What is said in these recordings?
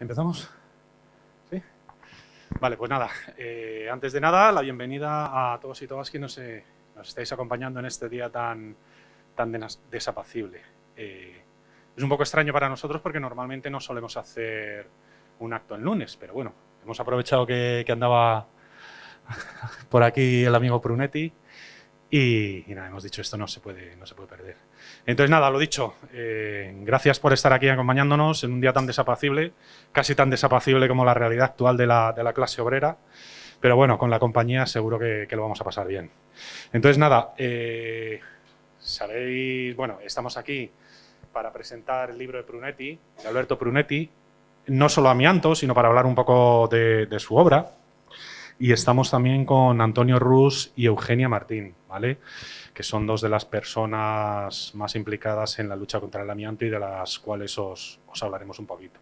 ¿Empezamos? ¿Sí? Vale, pues nada, eh, antes de nada, la bienvenida a todos y todas quienes eh, nos, estáis acompañando en este día tan, tan desapacible. Eh, es un poco extraño para nosotros porque normalmente no solemos hacer un acto el lunes, pero bueno, hemos aprovechado que, que andaba por aquí el amigo Prunetti y, nada, hemos dicho, esto no se puede, no se puede perder. Entonces, nada, lo dicho, eh, gracias por estar aquí acompañándonos en un día tan desapacible, casi tan desapacible como la realidad actual de la, clase obrera, pero bueno, con la compañía seguro que, lo vamos a pasar bien. Entonces, nada, eh, sabéis, bueno, estamos aquí para presentar el libro de Prunetti, de Alberto Prunetti, no solo amianto, sino para hablar un poco de su obra. Y estamos también con Antonio Rus y Eugenia Martín, ¿vale? que son dos de las personas más implicadas en la lucha contra el amianto y de las cuales os, hablaremos un poquito.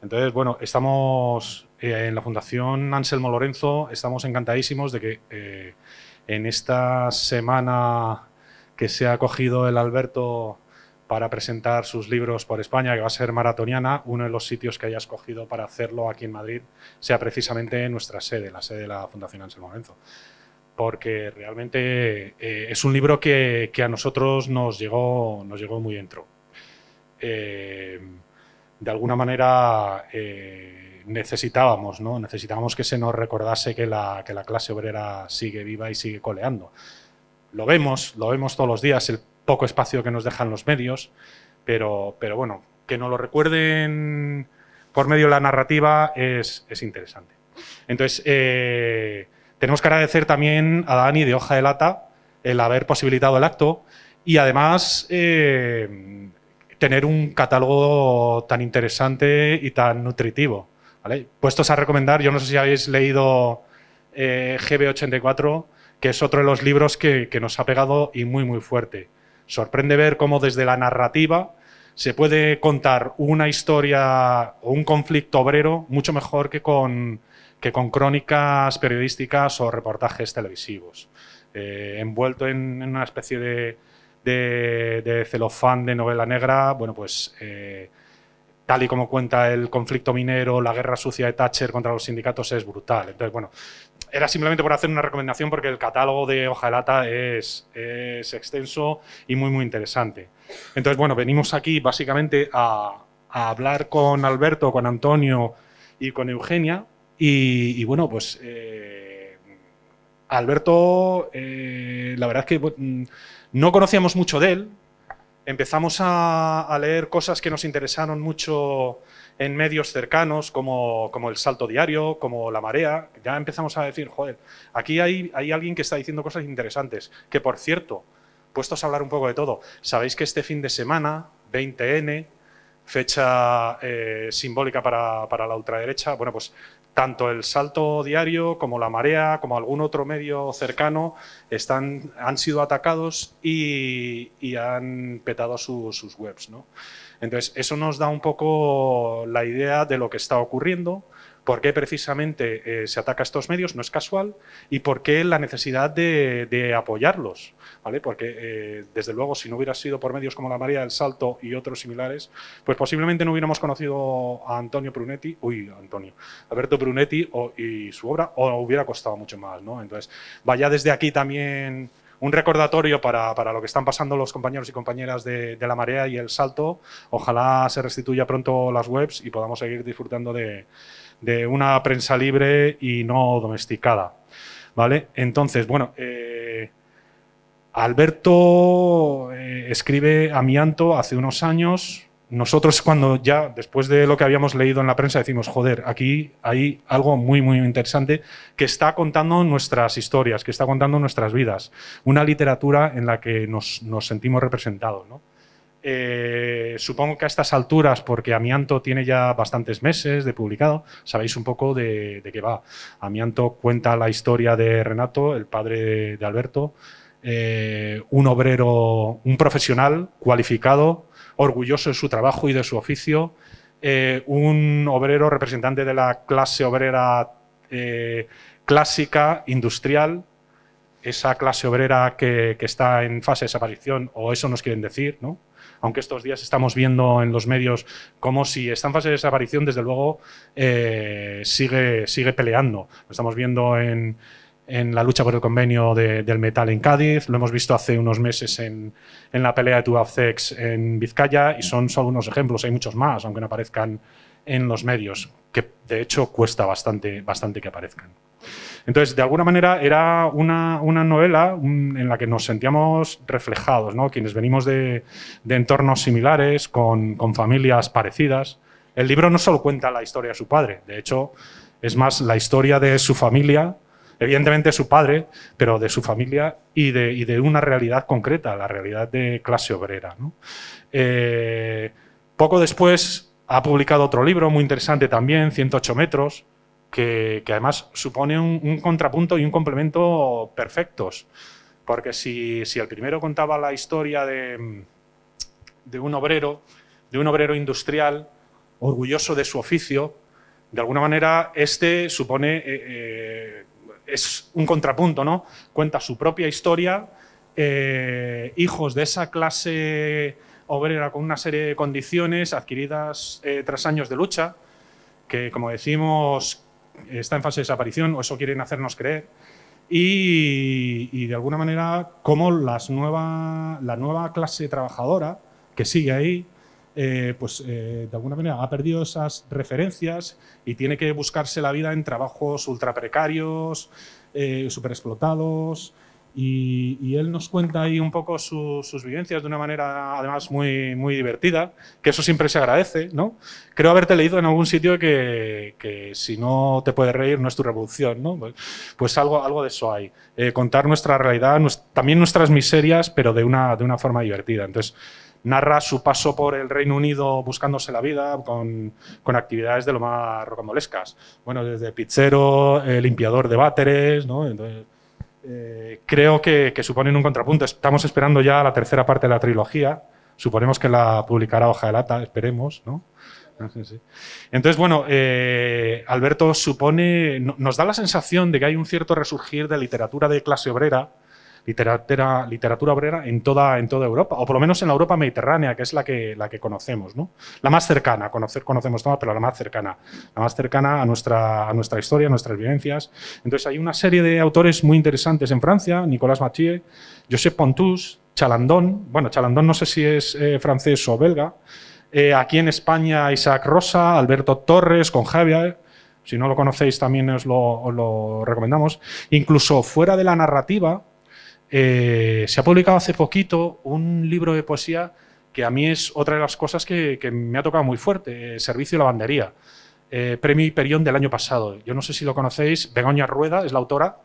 Entonces, bueno, estamos eh, en la Fundación Anselmo Lorenzo, estamos encantadísimos de que eh, en esta semana que se ha acogido el Alberto para presentar sus libros por España, que va a ser maratoniana, uno de los sitios que haya escogido para hacerlo aquí en Madrid sea precisamente nuestra sede, la sede de la Fundación Anselmo Lorenzo, Porque realmente eh, es un libro que, a nosotros nos llegó, nos llegó muy dentro. Eh, de alguna manera eh, necesitábamos, ¿no? Necesitábamos que se nos recordase que la, que la clase obrera sigue viva y sigue coleando. Lo vemos, lo vemos todos los días. El poco espacio que nos dejan los medios, pero, pero bueno, que nos lo recuerden por medio de la narrativa es, interesante. Entonces, eh, tenemos que agradecer también a Dani de Hoja de Lata el haber posibilitado el acto y además eh, tener un catálogo tan interesante y tan nutritivo. Puestos a recomendar, yo no sé si habéis leído eh, GB84, que es otro de los libros que, que nos ha pegado y muy, muy fuerte. Sorprende ver cómo desde la narrativa se puede contar una historia o un conflicto obrero mucho mejor que con, que con crónicas periodísticas o reportajes televisivos. Eh, envuelto en, una especie de, celofán de novela negra, bueno, pues eh, tal y como cuenta el conflicto minero, la guerra sucia de Thatcher contra los sindicatos es brutal. Entonces, bueno, era simplemente por hacer una recomendación porque el catálogo de Ojalata es, extenso y muy, muy interesante. Entonces, bueno, venimos aquí básicamente a, hablar con Alberto, con Antonio y con Eugenia. Y, bueno, pues eh, Alberto, eh, la verdad es que mm, no conocíamos mucho de él. Empezamos a leer cosas que nos interesaron mucho en medios cercanos como, como, El Salto Diario, como La Marea, ya empezamos a decir, joder, aquí hay, alguien que está diciendo cosas interesantes, que por cierto, puestos a hablar un poco de todo, sabéis que este fin de semana, 20N, fecha eh, simbólica para, la ultraderecha, bueno, pues tanto el Salto Diario como La Marea, como algún otro medio cercano, están, han sido atacados y, han petado sus webs. ¿no? Entonces, eso nos da un poco la idea de lo que está ocurriendo, por qué precisamente eh, se ataca a estos medios, no es casual, y por qué la necesidad de, apoyarlos. ¿vale? Porque, eh, desde luego, si no hubiera sido por medios como la María del Salto y otros similares, pues posiblemente no hubiéramos conocido a Antonio Brunetti, uy, Antonio, Alberto Brunetti y su obra, o hubiera costado mucho más. ¿no? Entonces, vaya desde aquí también un recordatorio para, lo que están pasando los compañeros y compañeras de, La Marea y El Salto. Ojalá se restituya pronto las webs y podamos seguir disfrutando de, una prensa libre y no domesticada. ¿Vale? Entonces, bueno, eh, Alberto eh, escribe Amianto hace unos años, nosotros cuando ya, después de lo que habíamos leído en la prensa, decimos, joder, aquí hay algo muy, muy interesante que está contando nuestras historias, que está contando nuestras vidas, una literatura en la que nos, nos sentimos representados. ¿no? Eh, supongo que a estas alturas, porque Amianto tiene ya bastantes meses de publicado, sabéis un poco de, de qué va. Amianto cuenta la historia de Renato, el padre de, Alberto, eh, un obrero, un profesional cualificado, orgulloso de su trabajo y de su oficio, eh, un obrero representante de la clase obrera eh, clásica, industrial, esa clase obrera que, está en fase de desaparición, o eso nos quieren decir, ¿no? aunque estos días estamos viendo en los medios como si está en fase de desaparición, desde luego eh, sigue, sigue peleando. Lo estamos viendo en, en la lucha por el convenio del metal en Cádiz, lo hemos visto hace unos meses en, en la pelea de sex en Vizcaya y son solo unos ejemplos, hay muchos más, aunque no aparezcan en los medios, que de hecho cuesta bastante, bastante que aparezcan. Entonces, de alguna manera era una, una novela en la que nos sentíamos reflejados, ¿no? quienes venimos de, de entornos similares, con, con familias parecidas. El libro no solo cuenta la historia de su padre, de hecho, es más la historia de su familia evidentemente su padre, pero de su familia y de, una realidad concreta, la realidad de clase obrera. Eh, poco después ha publicado otro libro muy interesante también, 108 metros, que, además supone un, contrapunto y un complemento perfectos. Porque si, si el primero contaba la historia de, de un obrero, de un obrero industrial, orgulloso de su oficio, de alguna manera este supone eh, eh, es un contrapunto, ¿no? Cuenta su propia historia, eh, hijos de esa clase obrera con una serie de condiciones adquiridas eh, tras años de lucha, que como decimos está en fase de desaparición, o eso quieren hacernos creer, y, de alguna manera como nueva, la nueva clase trabajadora que sigue ahí eh, pues eh, de alguna manera ha perdido esas referencias y tiene que buscarse la vida en trabajos ultra precarios, eh, super explotados. Y, él nos cuenta ahí un poco sus vivencias de una manera además muy, muy divertida, que eso siempre se agradece, ¿no? Creo haberte leído en algún sitio que, si no te puedes reír no es tu revolución, ¿no? Pues, pues algo, algo de eso hay. Eh, contar nuestra realidad, también nuestras miserias, pero de una, de una forma divertida. Entonces, narra su paso por el Reino Unido buscándose la vida con, actividades de lo más rocambolescas. Bueno, desde pizzero, eh, limpiador de váteres, ¿no? Eh, creo que, suponen un contrapunto. Estamos esperando ya la tercera parte de la trilogía. Suponemos que la publicará Hoja de Lata, esperemos, ¿no? Entonces, bueno, eh, Alberto supone, nos da la sensación de que hay un cierto resurgir de literatura de clase obrera literatura, obrera en toda, en toda Europa, o por lo menos en la Europa mediterránea, que es la que, la que conocemos, ¿no? la más cercana, conocer, conocemos todas, pero la más cercana, la más cercana a nuestra, a nuestra historia, a nuestras vivencias. Entonces hay una serie de autores muy interesantes en Francia, Nicolas Mathieu, Joseph Pontus, Chalandón, bueno, Chalandón no sé si es eh, francés o belga, eh, aquí en España Isaac Rosa, Alberto Torres con Javier, si no lo conocéis también os lo, os lo recomendamos, incluso fuera de la narrativa, eh, se ha publicado hace poquito un libro de poesía que a mí es otra de las cosas que, me ha tocado muy fuerte, eh, Servicio y Lavandería, eh, premio Hiperión del año pasado. Yo no sé si lo conocéis, Begoña Rueda es la autora,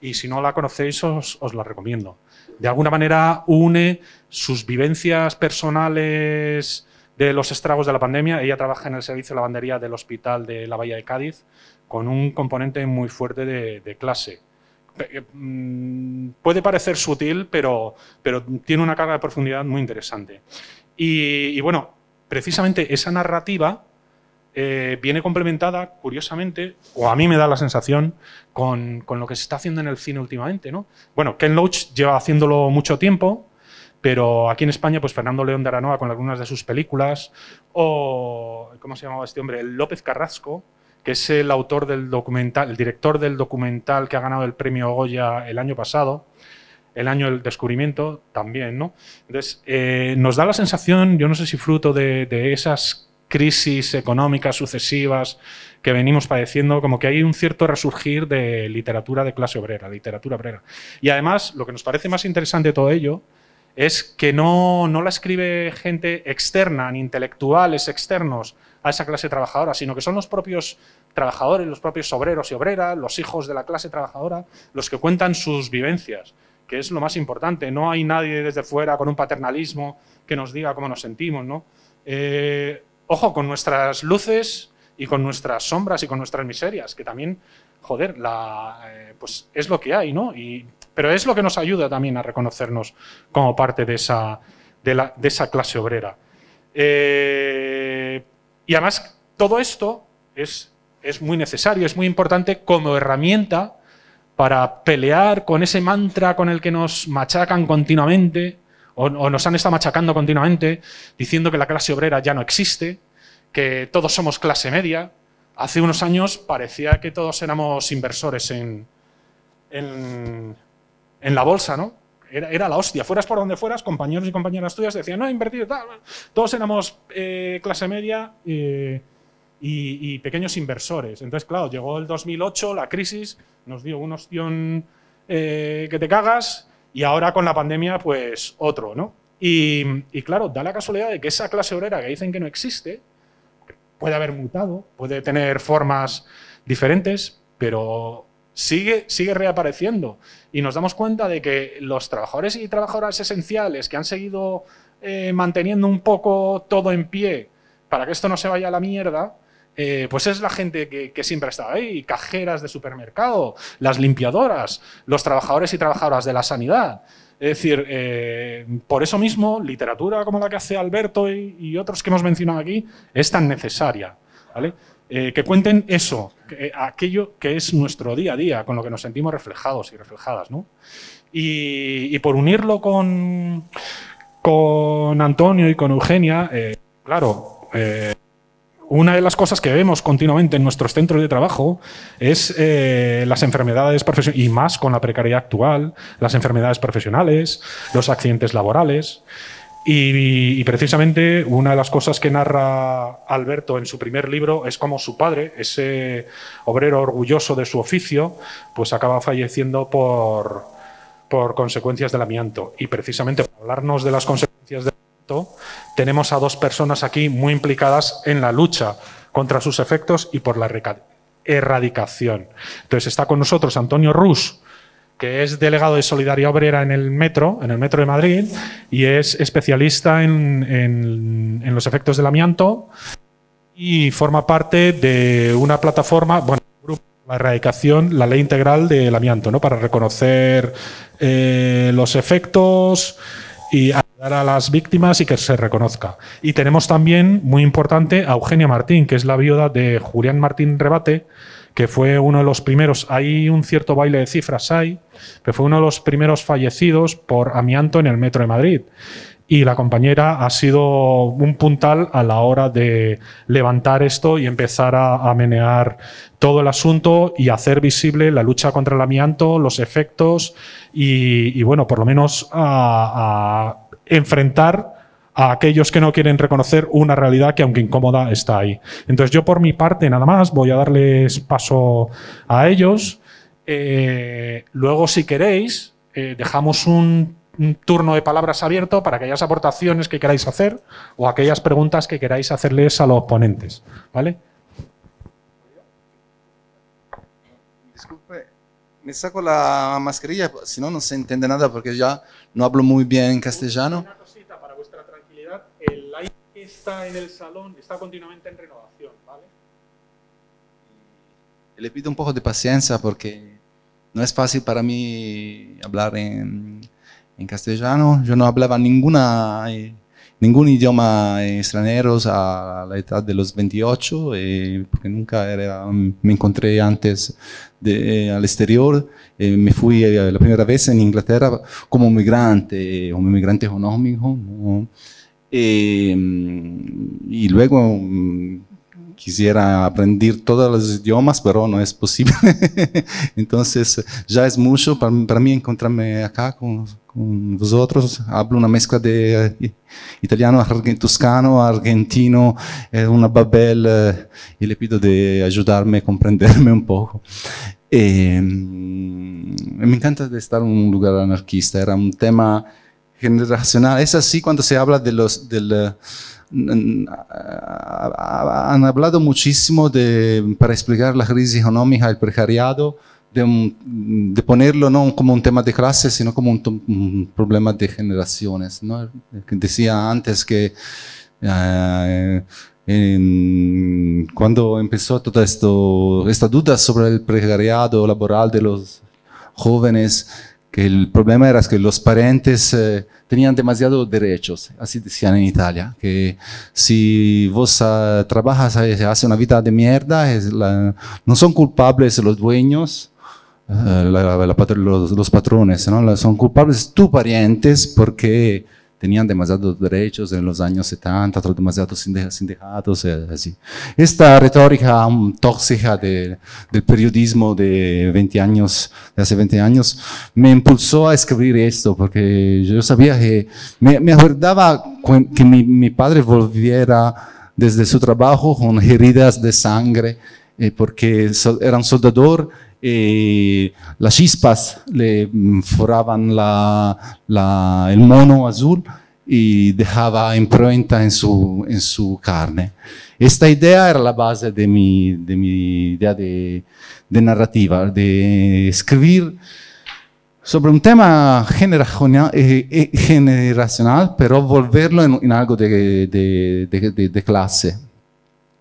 y si no la conocéis os, la recomiendo. De alguna manera une sus vivencias personales de los estragos de la pandemia. Ella trabaja en el servicio de lavandería del hospital de la Bahía de Cádiz con un componente muy fuerte de clase. Eh, mm, puede parecer sutil, pero, tiene una carga de profundidad muy interesante. Y, bueno, precisamente esa narrativa eh, viene complementada, curiosamente, o a mí me da la sensación, con, lo que se está haciendo en el cine últimamente. ¿no? Bueno, Ken Loach lleva haciéndolo mucho tiempo, pero aquí en España, pues Fernando León de Aranoa con algunas de sus películas, o, ¿cómo se llamaba este hombre? López Carrasco, es el autor del documental, el director del documental que ha ganado el premio Goya el año pasado, el año del descubrimiento también, ¿no? Entonces, eh, nos da la sensación, yo no sé si fruto de, esas crisis económicas sucesivas que venimos padeciendo, como que hay un cierto resurgir de literatura de clase obrera, literatura obrera. Y además, lo que nos parece más interesante de todo ello es que no, no la escribe gente externa, ni intelectuales externos a esa clase trabajadora, sino que son los propios trabajadores, los propios obreros y obreras, los hijos de la clase trabajadora, los que cuentan sus vivencias, que es lo más importante. No hay nadie desde fuera con un paternalismo que nos diga cómo nos sentimos. ¿no? Eh, ojo con nuestras luces y con nuestras sombras y con nuestras miserias, que también, joder, la, eh, pues es lo que hay, ¿no? Y, pero es lo que nos ayuda también a reconocernos como parte de esa, de esa clase obrera. Eh, y además, todo esto es es muy necesario, es muy importante como herramienta para pelear con ese mantra con el que nos machacan continuamente o, nos han estado machacando continuamente, diciendo que la clase obrera ya no existe, que todos somos clase media. Hace unos años parecía que todos éramos inversores en, en, la bolsa, ¿no? Era, la hostia. Fueras por donde fueras, compañeros y compañeras tuyas decían, no, invertir, tal. Todos éramos eh, clase media. Eh, y, pequeños inversores. Entonces, claro, llegó el 2008, la crisis, nos dio una opción eh, que te cagas y ahora con la pandemia, pues otro, ¿no? Y, claro, da la casualidad de que esa clase obrera que dicen que no existe, puede haber mutado, puede tener formas diferentes, pero sigue, sigue reapareciendo. Y nos damos cuenta de que los trabajadores y trabajadoras esenciales que han seguido eh, manteniendo un poco todo en pie para que esto no se vaya a la mierda, eh, pues es la gente que, siempre ha estado ahí, cajeras de supermercado, las limpiadoras, los trabajadores y trabajadoras de la sanidad. Es decir, eh, por eso mismo, literatura como la que hace Alberto y, otros que hemos mencionado aquí es tan necesaria. Eh, que cuenten eso, aquello que es nuestro día a día, con lo que nos sentimos reflejados y reflejadas. Y, por unirlo con, con Antonio y con Eugenia, claro, una de las cosas que vemos continuamente en nuestros centros de trabajo es eh, las enfermedades profesionales, y más con la precariedad actual, las enfermedades profesionales, los accidentes laborales. Y, precisamente una de las cosas que narra Alberto en su primer libro es cómo su padre, ese obrero orgulloso de su oficio, pues acaba falleciendo por, por consecuencias del amianto. Y precisamente para hablarnos de las consecuencias tenemos a dos personas aquí muy implicadas en la lucha contra sus efectos y por la erradicación. Entonces está con nosotros Antonio Rus, que es delegado de Solidaridad Obrera en el Metro, en el Metro de Madrid, y es especialista en, los efectos del amianto y forma parte de una plataforma, bueno, la erradicación, la ley integral del amianto, ¿no? Para reconocer eh, los efectos y a las víctimas y que se reconozca. Y tenemos también, muy importante, a Eugenia Martín, que es la viuda de Julián Martín Rebate, que fue uno de los primeros, hay un cierto baile de cifras hay, que fue uno de los primeros fallecidos por amianto en el metro de Madrid. Y la compañera ha sido un puntal a la hora de levantar esto y empezar a, a menear todo el asunto y hacer visible la lucha contra el amianto, los efectos y, bueno, por lo menos a enfrentar a aquellos que no quieren reconocer una realidad que, aunque incómoda, está ahí. Entonces, yo por mi parte, nada más, voy a darles paso a ellos. Eh, luego, si queréis, eh, dejamos un, turno de palabras abierto para aquellas aportaciones que queráis hacer o aquellas preguntas que queráis hacerles a los ponentes. ¿Vale? me saco la mascarilla, si no, no se entiende nada porque ya no hablo muy bien castellano. Una cosita para vuestra tranquilidad, el aire que está en el salón está continuamente en renovación, ¿vale? Le pido un poco de paciencia porque no es fácil para mí hablar en, en castellano. Yo no hablaba ninguna... Eh, ningún idioma extranjero a la edad de los 28, eh, porque nunca me encontré antes eh, al exterior. Eh, me fui la primera vez en Inglaterra como migrante, como migrante económico. y luego mm, quisiera aprender todos los idiomas, pero no es posible. Entonces, ya es mucho para, mí encontrarme acá con, vosotros. Hablo una mezcla de eh, italiano, argentino, toscano, argentino, es eh, una babel, eh, y le pido de ayudarme a comprenderme un poco. me encanta estar en un lugar anarquista, era un tema generacional. Es así cuando se habla de los han hablado muchísimo de, para explicar la crisis económica, el precariado, de, ponerlo no como un tema de clase, sino como un, problema de generaciones. Decía antes que eh, cuando empezó toda esta duda sobre el precariado laboral de los jóvenes, el problema era que los parientes eh, tenían demasiados derechos, así decían en Italia, que si vos ah, trabajas, eh, haces una vida de mierda, no son culpables los dueños, eh, los, patrones, ¿no? son culpables tus parientes porque tenían demasiados derechos en los años 70, demasiados sindicatos, eh, así. Esta retórica um, tóxica del periodismo de 20 años, de hace 20 años, me impulsó a escribir esto, porque yo sabía que, me, acordaba que mi, padre volviera desde su trabajo con heridas de sangre, eh, porque era un soldador y las chispas le foraban el mono azul y dejaba imprenta en su, su carne. Esta idea era la base de mi, de mi idea de, narrativa, de escribir sobre un tema generacional, eh, eh, pero volverlo en, algo de, de, clase.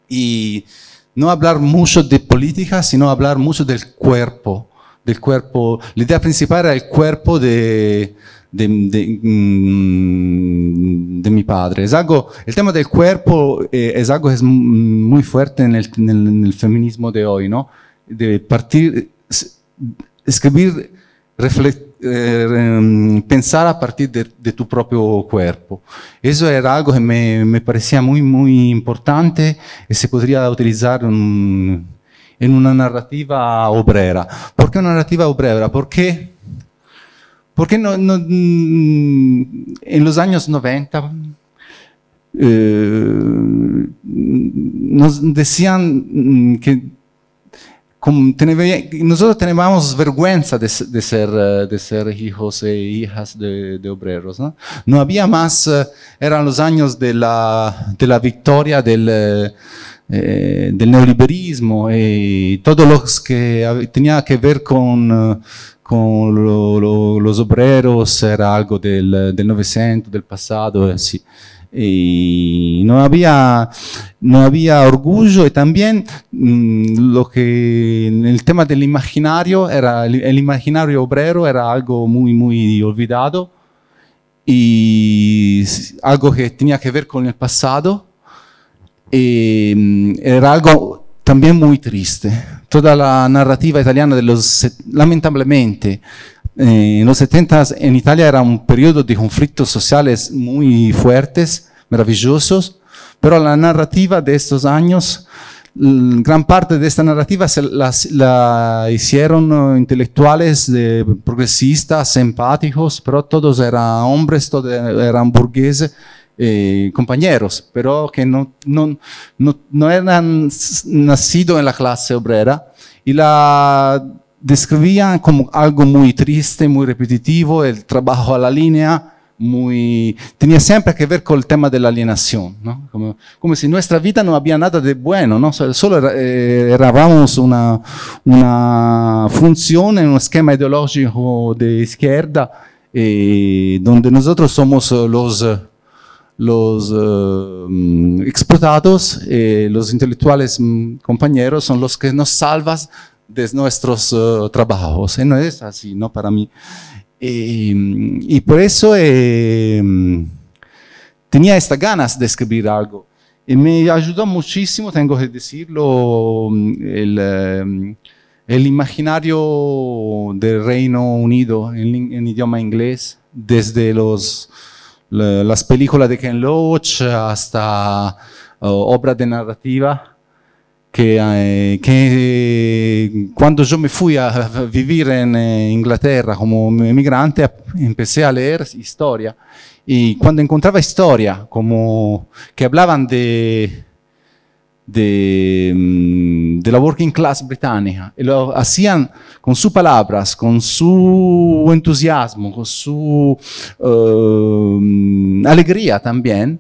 Y no hablar mucho de política, sino hablar mucho del cuerpo. Del cuerpo. La idea principal era el cuerpo de, de, mm, mi padre. Es algo, el tema del cuerpo eh, es algo es muy fuerte en el, feminismo de hoy, ¿no? De partir, escribir, reflexionar eh, ehm, pensar a partir de, de, tu propio cuerpo. Eso era algo che mi me molto importante e si potrebbe utilizzare un, en una narrativa obrera. Perché una narrativa obrera? Perché, porque no, no, mm, en los años 90 eh, nos decían mm, que nosotros teníamos vergüenza de, ser, eh, de ser hijos e hijas de, obreros. ¿no? había más, eh, eran los años de la, victoria del, eh, del neoliberismo y todo lo que tenía que ver con, con los obreros era algo del, del Novecento, del pasado, así y no había, no había orgullo y también mm, lo que en el tema del imaginario era, el, imaginario obrero era algo muy, muy olvidado y algo que tenía que ver con el pasado y eh, era algo también muy triste. Toda la narrativa italiana de los, lamentablemente, eh, en los 70 en Italia era un periodo de conflictos sociales muy fuertes, maravillosos, pero la narrativa de estos años, gran parte de esta narrativa la, hicieron intelectuales progresistas, empáticos, pero todos eran hombres, todos eran burgueses. Eh, compañeros, pero que no, no, no, no eran nacidos en la clase obrera y la describía como algo muy triste, muy repetitivo, el trabajo a la línea, tenía siempre que ver con el tema de la alienación, como, si nuestra vida no había nada de bueno, solo éramos eh, una, función en un esquema ideológico de izquierda, eh, donde nosotros somos eh, los, los y mm, los intelectuales mm, compañeros son los que nos salvan de nuestros eh, trabajos. Eh, no es así, ¿no? Para mí. Eh, y por eso tenía estas ganas de escribir algo. Y me ayudó muchísimo, tengo que decirlo, el, imaginario del Reino Unido en, idioma inglés, desde los, las películas de Ken Loach hasta obras de narrativa eh, que, cuando yo me fui a vivir en eh, Inglaterra como emigrante, empecé a leer historia. Y cuando encontraba historia, como que hablaban de, mm, de, la working class británica y lo hacían con sus palabras, con su entusiasmo, con su eh, mm, alegría también,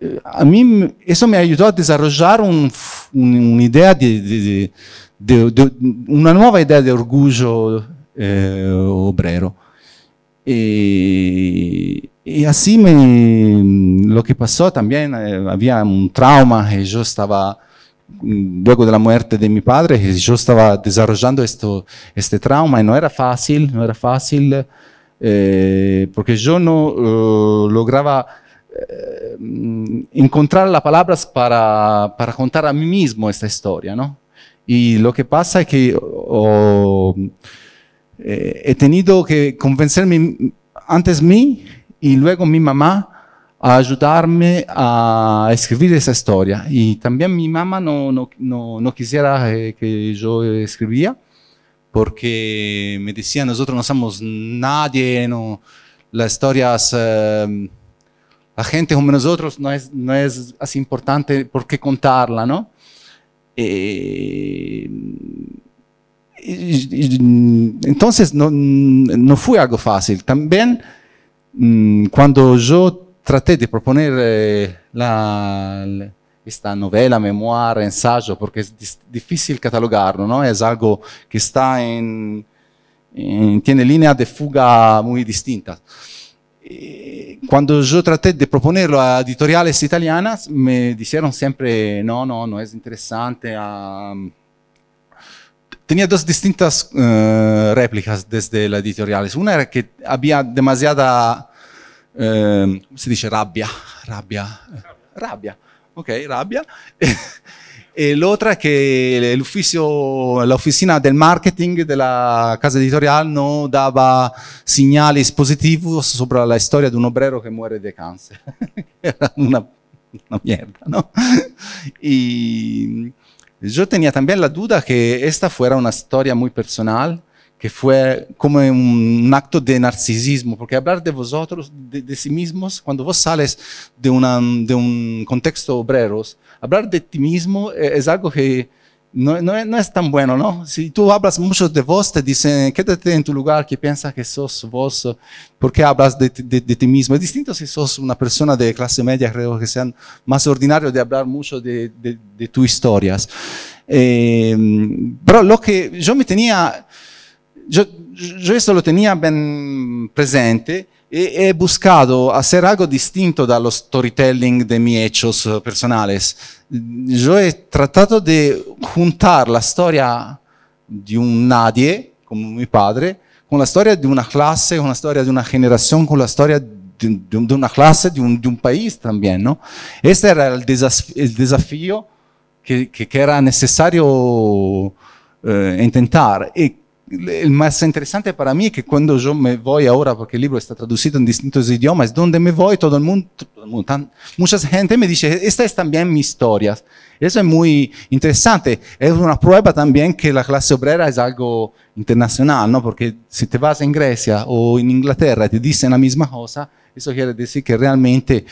Eh, a mí eso me ayudó a desarrollar un, un, una idea de, de, de, una nueva idea de orgullo eh, obrero. Y, eh, y así me, lo que pasó también, eh, había un trauma que yo estaba, luego de la muerte de mi padre, que yo estaba desarrollando esto, este trauma y no era fácil, no era fácil, eh, porque yo no eh, lograba Eh, mm, encontrar las palabras para, para, contar a mí mismo esta historia, ¿no? Y lo que pasa es que eh, he tenido que convencerme antes mí y luego mi mamá a ayudarme a escribir esa historia. Y también mi mamá no, no, no, quisiera eh, que yo escribía porque me decía, nosotros no somos nadie, no, las historias gente como nosotros no es, no es así importante porque contarla, ¿no? Eh, entonces no, fue algo fácil. También mm, cuando yo traté de proponer eh, la, esta novela, memoria, ensayo, porque es difícil catalogarlo, ¿no? Es algo que está en, tiene línea de fuga muy distinta Eh, quando io traté di proponerlo a editoriales Italiana, mi dijeron sempre no, no, non è interessante. Ah, mm". Tenia due distintas uh, réplicas desde las Una era che había demasiada, uh, ¿cómo se dice? Rabbia, rabbia, rabbia. Ok, rabbia. que eh, es que la oficina del marketing de la casa editorial no daba señales positivos sobre la historia de un obrero que muere de cáncer. Era una, mierda, ¿no? y yo tenía también la duda que esta fuera una historia muy personal, que fue como un, acto de narcisismo, porque hablar de vosotros, de, sí mismos, cuando vos sales de, de un contexto obreros, hablar de ti mismo eh, es algo que no, es tan bueno, ¿no? Si tú hablas mucho de vos, te dicen, quédate en tu lugar que piensa que sos vos, eh, porque hablas de, ti mismo. Es distinto si sos una persona de clase media, creo que sean más ordinario de hablar mucho de, de tus historias. Eh, pero lo que yo me tenía, yo, yo eso lo tenía bien presente, e, è buscado hacer algo distinto dallo storytelling de mis hechos personales. Yo he tratado de juntar la storia di un nadie, come mio padre, con la storia di una classe, con la storia di una generazione, con la storia di, de una classe, di un, de un, país también, ¿no? Este era il desaf el desafío era necessario eh, intentar. Y el más interesante para mí es que cuando yo me voy ahora, porque el libro está traducido en distintos idiomas, donde me voy, todo el mundo, mucha gente me dice, esta es también mi historia. Eso es muy interesante. Es una prueba también que la clase obrera es algo internacional, Porque si te vas a Grecia o en Inglaterra y te dicen la misma cosa, eso quiere decir que realmente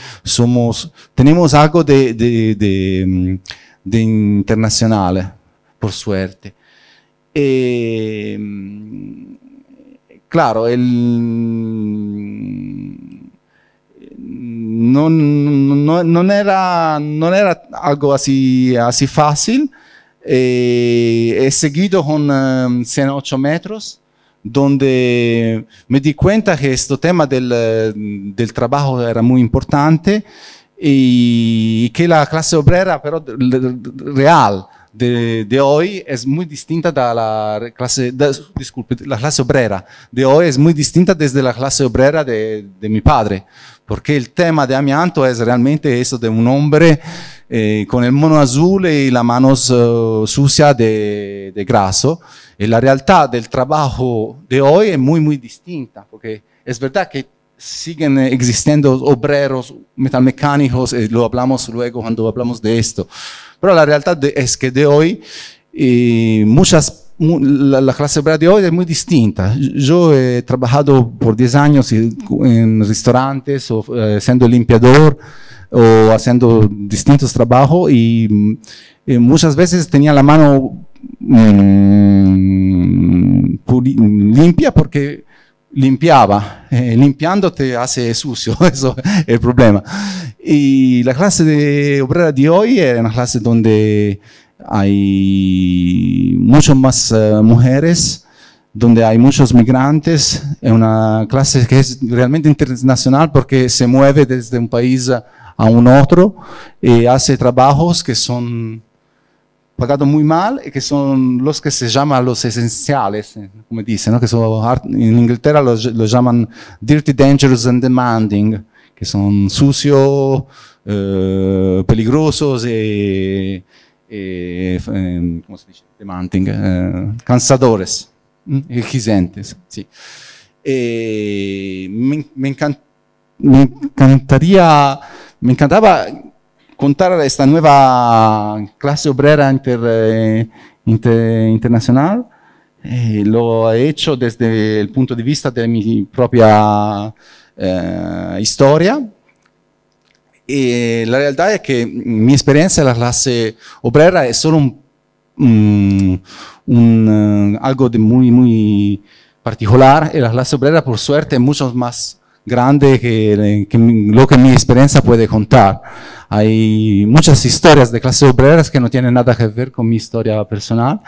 tenemos algo mm, internacional, por suerte. E, claro, el, non, non, non, era, non, era, algo así, así fácil. Eh, he seguido con um, 8 metros, donde mi di cuenta que este tema del, del trabajo era molto importante e che la classe obrera, però real, de, hoy es muy distinta de la clase, disculpe, la clase obrera de hoy es muy distinta desde la clase obrera de, mi padre, porque el tema de amianto es realmente eso de un hombre eh, con el mono azul y la manos eh, sucia de, graso. Y la realidad del trabajo de hoy es muy, muy distinta, porque es verdad que siguen existiendo obreros metalmecánicos, eh, lo hablamos luego cuando hablamos de esto, pero la realidad es que de hoy, muchas la, clase obrera de hoy es muy distinta. Yo he trabajado por 10 años en restaurantes, o, eh, siendo limpiador o haciendo distintos trabajos y eh, muchas veces tenía la mano mm, limpia porque limpiaba. Eh, limpiando te hace sucio, eso es el problema. Y la clase de obrera de hoy es una clase donde hay muchas más eh, mujeres, donde hay muchos migrantes. Es una clase que es realmente internacional porque se mueve desde un país a un otro y eh, hace trabajos que son pagado muy mal y eh, que son los que se llaman los esenciales, eh, como dicen, ¿no? que en Inglaterra los, llaman dirty, dangerous and demanding, que son sucios, eh, peligrosos y, se dice? demanding, cansadores, mm, exigentes. Sí. Me, me encantaría, me encantaba contar esta nueva clase obrera eh, internacional. Eh, lo he hecho desde el punto de vista de mi propia eh, historia. Y la realidad es que mi experiencia en la clase obrera es solo un, mm, algo de muy, muy particular. En la clase obrera, por suerte, es mucho más grande que, lo que mi experiencia puede contar. Hay muchas historias de clases obreras que no tienen nada que ver con mi historia personal.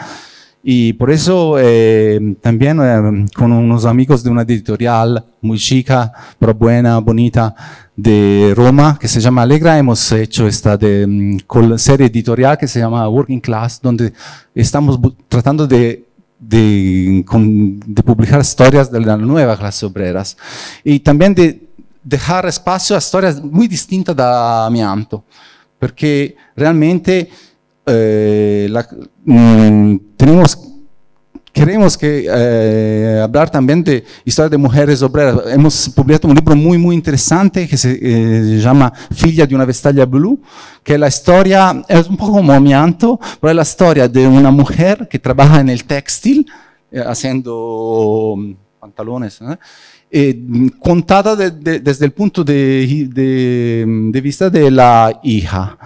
Y por eso eh, también eh, con unos amigos de una editorial muy chica, pero buena, bonita, de Roma, que se llama Alegra, hemos hecho esta de, mm, serie editorial que se llama Working Class, donde estamos tratando de de, publicar historias de la nueva clase obrera y también de dejar espacio a historias muy distintas de Amianto, porque realmente eh, la, mm, tenemos Queremos que, eh, hablar también de historia de mujeres obreras. Hemos publicado un libro muy, muy interesante que se eh, llama Figlia de una Vestalla blu, que es la historia, es un poco como amianto, pero es la historia de una mujer que trabaja en el textil, eh, haciendo um, pantalones, eh, contada desde el punto de, vista de la hija.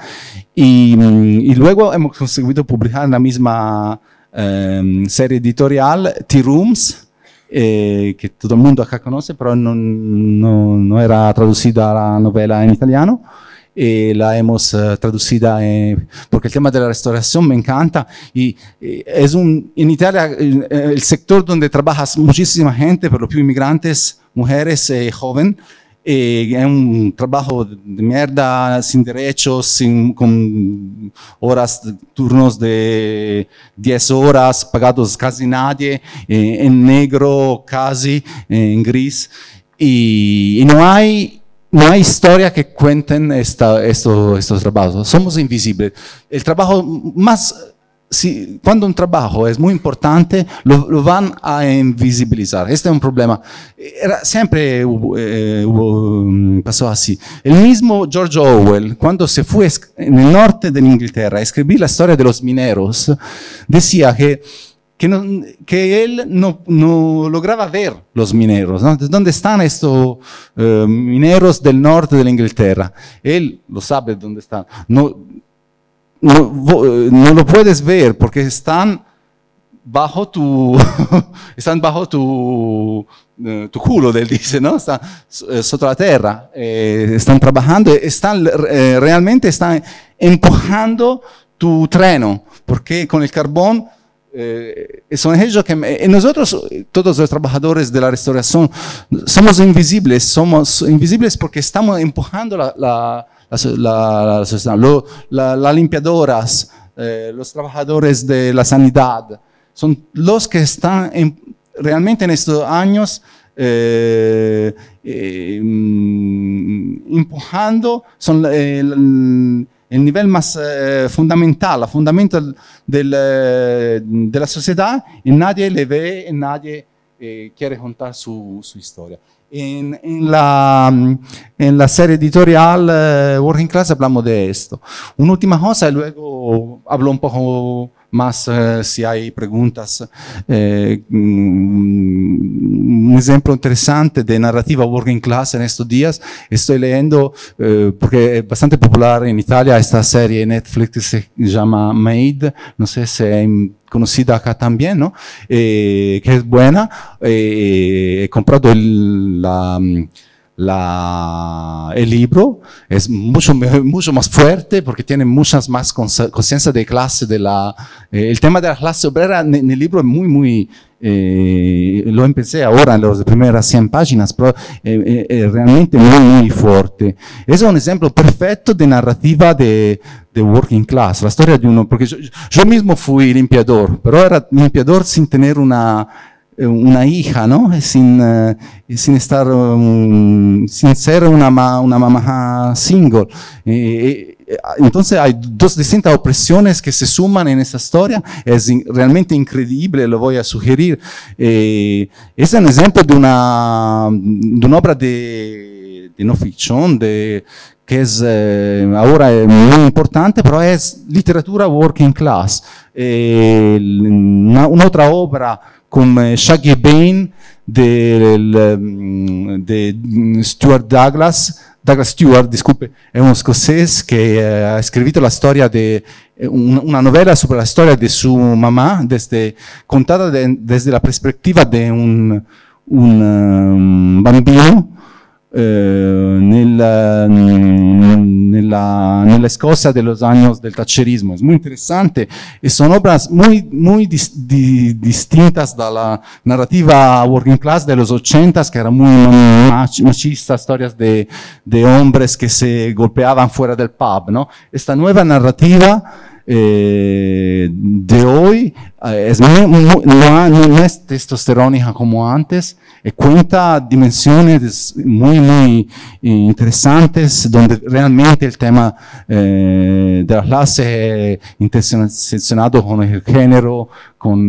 Y, mm, y luego hemos conseguido publicar en la misma Ehm, serie editorial, T-Rooms, que eh, todo el mundo acá conoce, pero no, era traducida la novela en italiano. y e la hemos eh, traducida porque el tema de la restauración me encanta y e, es un en Italia el, eh, sector donde trabaja muchísima gente, pero lo más inmigrantes, mujeres e jóvenes es eh, un trabajo de mierda, sin derechos, sin, con horas, turnos de 10 horas pagados casi nadie, eh, en negro casi, eh, en gris. Y, no hay... No hay historia que cuenten esta, esto, estos trabajos. Somos invisibles. El trabajo más cuando un trabajo es muy importante, lo, van a invisibilizar. Este es un problema. Era, siempre eh, mm, pasó así. El mismo George Orwell, cuando se fue en el norte de Inglaterra a escribir la historia de los mineros, decía que, que, él no, lograba ver los mineros. ¿Dónde están estos eh, mineros del norte de Inglaterra? Él lo sabe dónde están. No, no, lo puedes ver porque están bajo tu, están bajo tu, eh, tu culo, él dice, ¿no? Están eh, sobre la tierra, eh, están trabajando, están, realmente están empujando tu treno, porque con el carbón que... nosotros, todos los trabajadores de la restauración, somos invisibles, somos invisibles porque estamos empujando la la, limpiadoras, eh, los trabajadores de la sanidad, son los que están realmente en estos años eh, eh, empujando son el, nivel más fundamental, la fundamento de la sociedad y nadie le ve nadie quiere contar su historia. en, en, la, en, mm, la, serie editorial eh, Working Class hablamos di questo. Un'ultima cosa, e luego hablo un poco más eh, si hay preguntas, eh, mm, un ejemplo interesante de narrativa working class en estos días, estoy leyendo, eh, porque es bastante popular en Italia, esta serie Netflix que se llama Made, no sé si es conocida acá también, ¿no? que es buena, he comprado la... Mm, la, el libro es mucho, mucho más fuerte porque tiene muchas más conciencia de clase. De la, eh, el tema de la clase obrera en, el libro es muy, muy... Eh, lo empecé ahora en las primeras 100 páginas, pero es eh, realmente muy, muy fuerte. Es un ejemplo perfecto de narrativa de, de working class, la historia de uno, porque yo mismo fui limpiador, pero era limpiador sin tener una una hija, ¿no? Sin, eh, sin estar, um, sin ser una, una mamá single. Eh, eh, entonces hay dos distintas opresiones que se suman en esta historia. Es realmente increíble, lo voy a sugerir. es un ejemplo de una, una obra de, no ficción, que es, ahora es muy importante, pero es literatura working class. una, otra obra come eh, Shaggy Bain del, mm, de mm, Stuart Douglas Douglas Stewart, disculpe, è uno scozzese che eh, ha scritto la storia de, un, una novella sulla storia di sua mamma, desde, contata desde la prospettiva di un, un um, bambino eh, nel, nella, nella Escocia de los años del tacherismo. È molto interessante e sono obras molto muy di, distintas dalla narrativa working class de los 80 che era molto machista, storie di hombres che si golpeavano fuori del pub. ¿no? nuova narrativa Eh, de hoy eh, no, es testosterónica como antes, y eh, cuenta dimensiones muy, muy interesantes donde realmente el tema de la clase es intencionado con el género, con,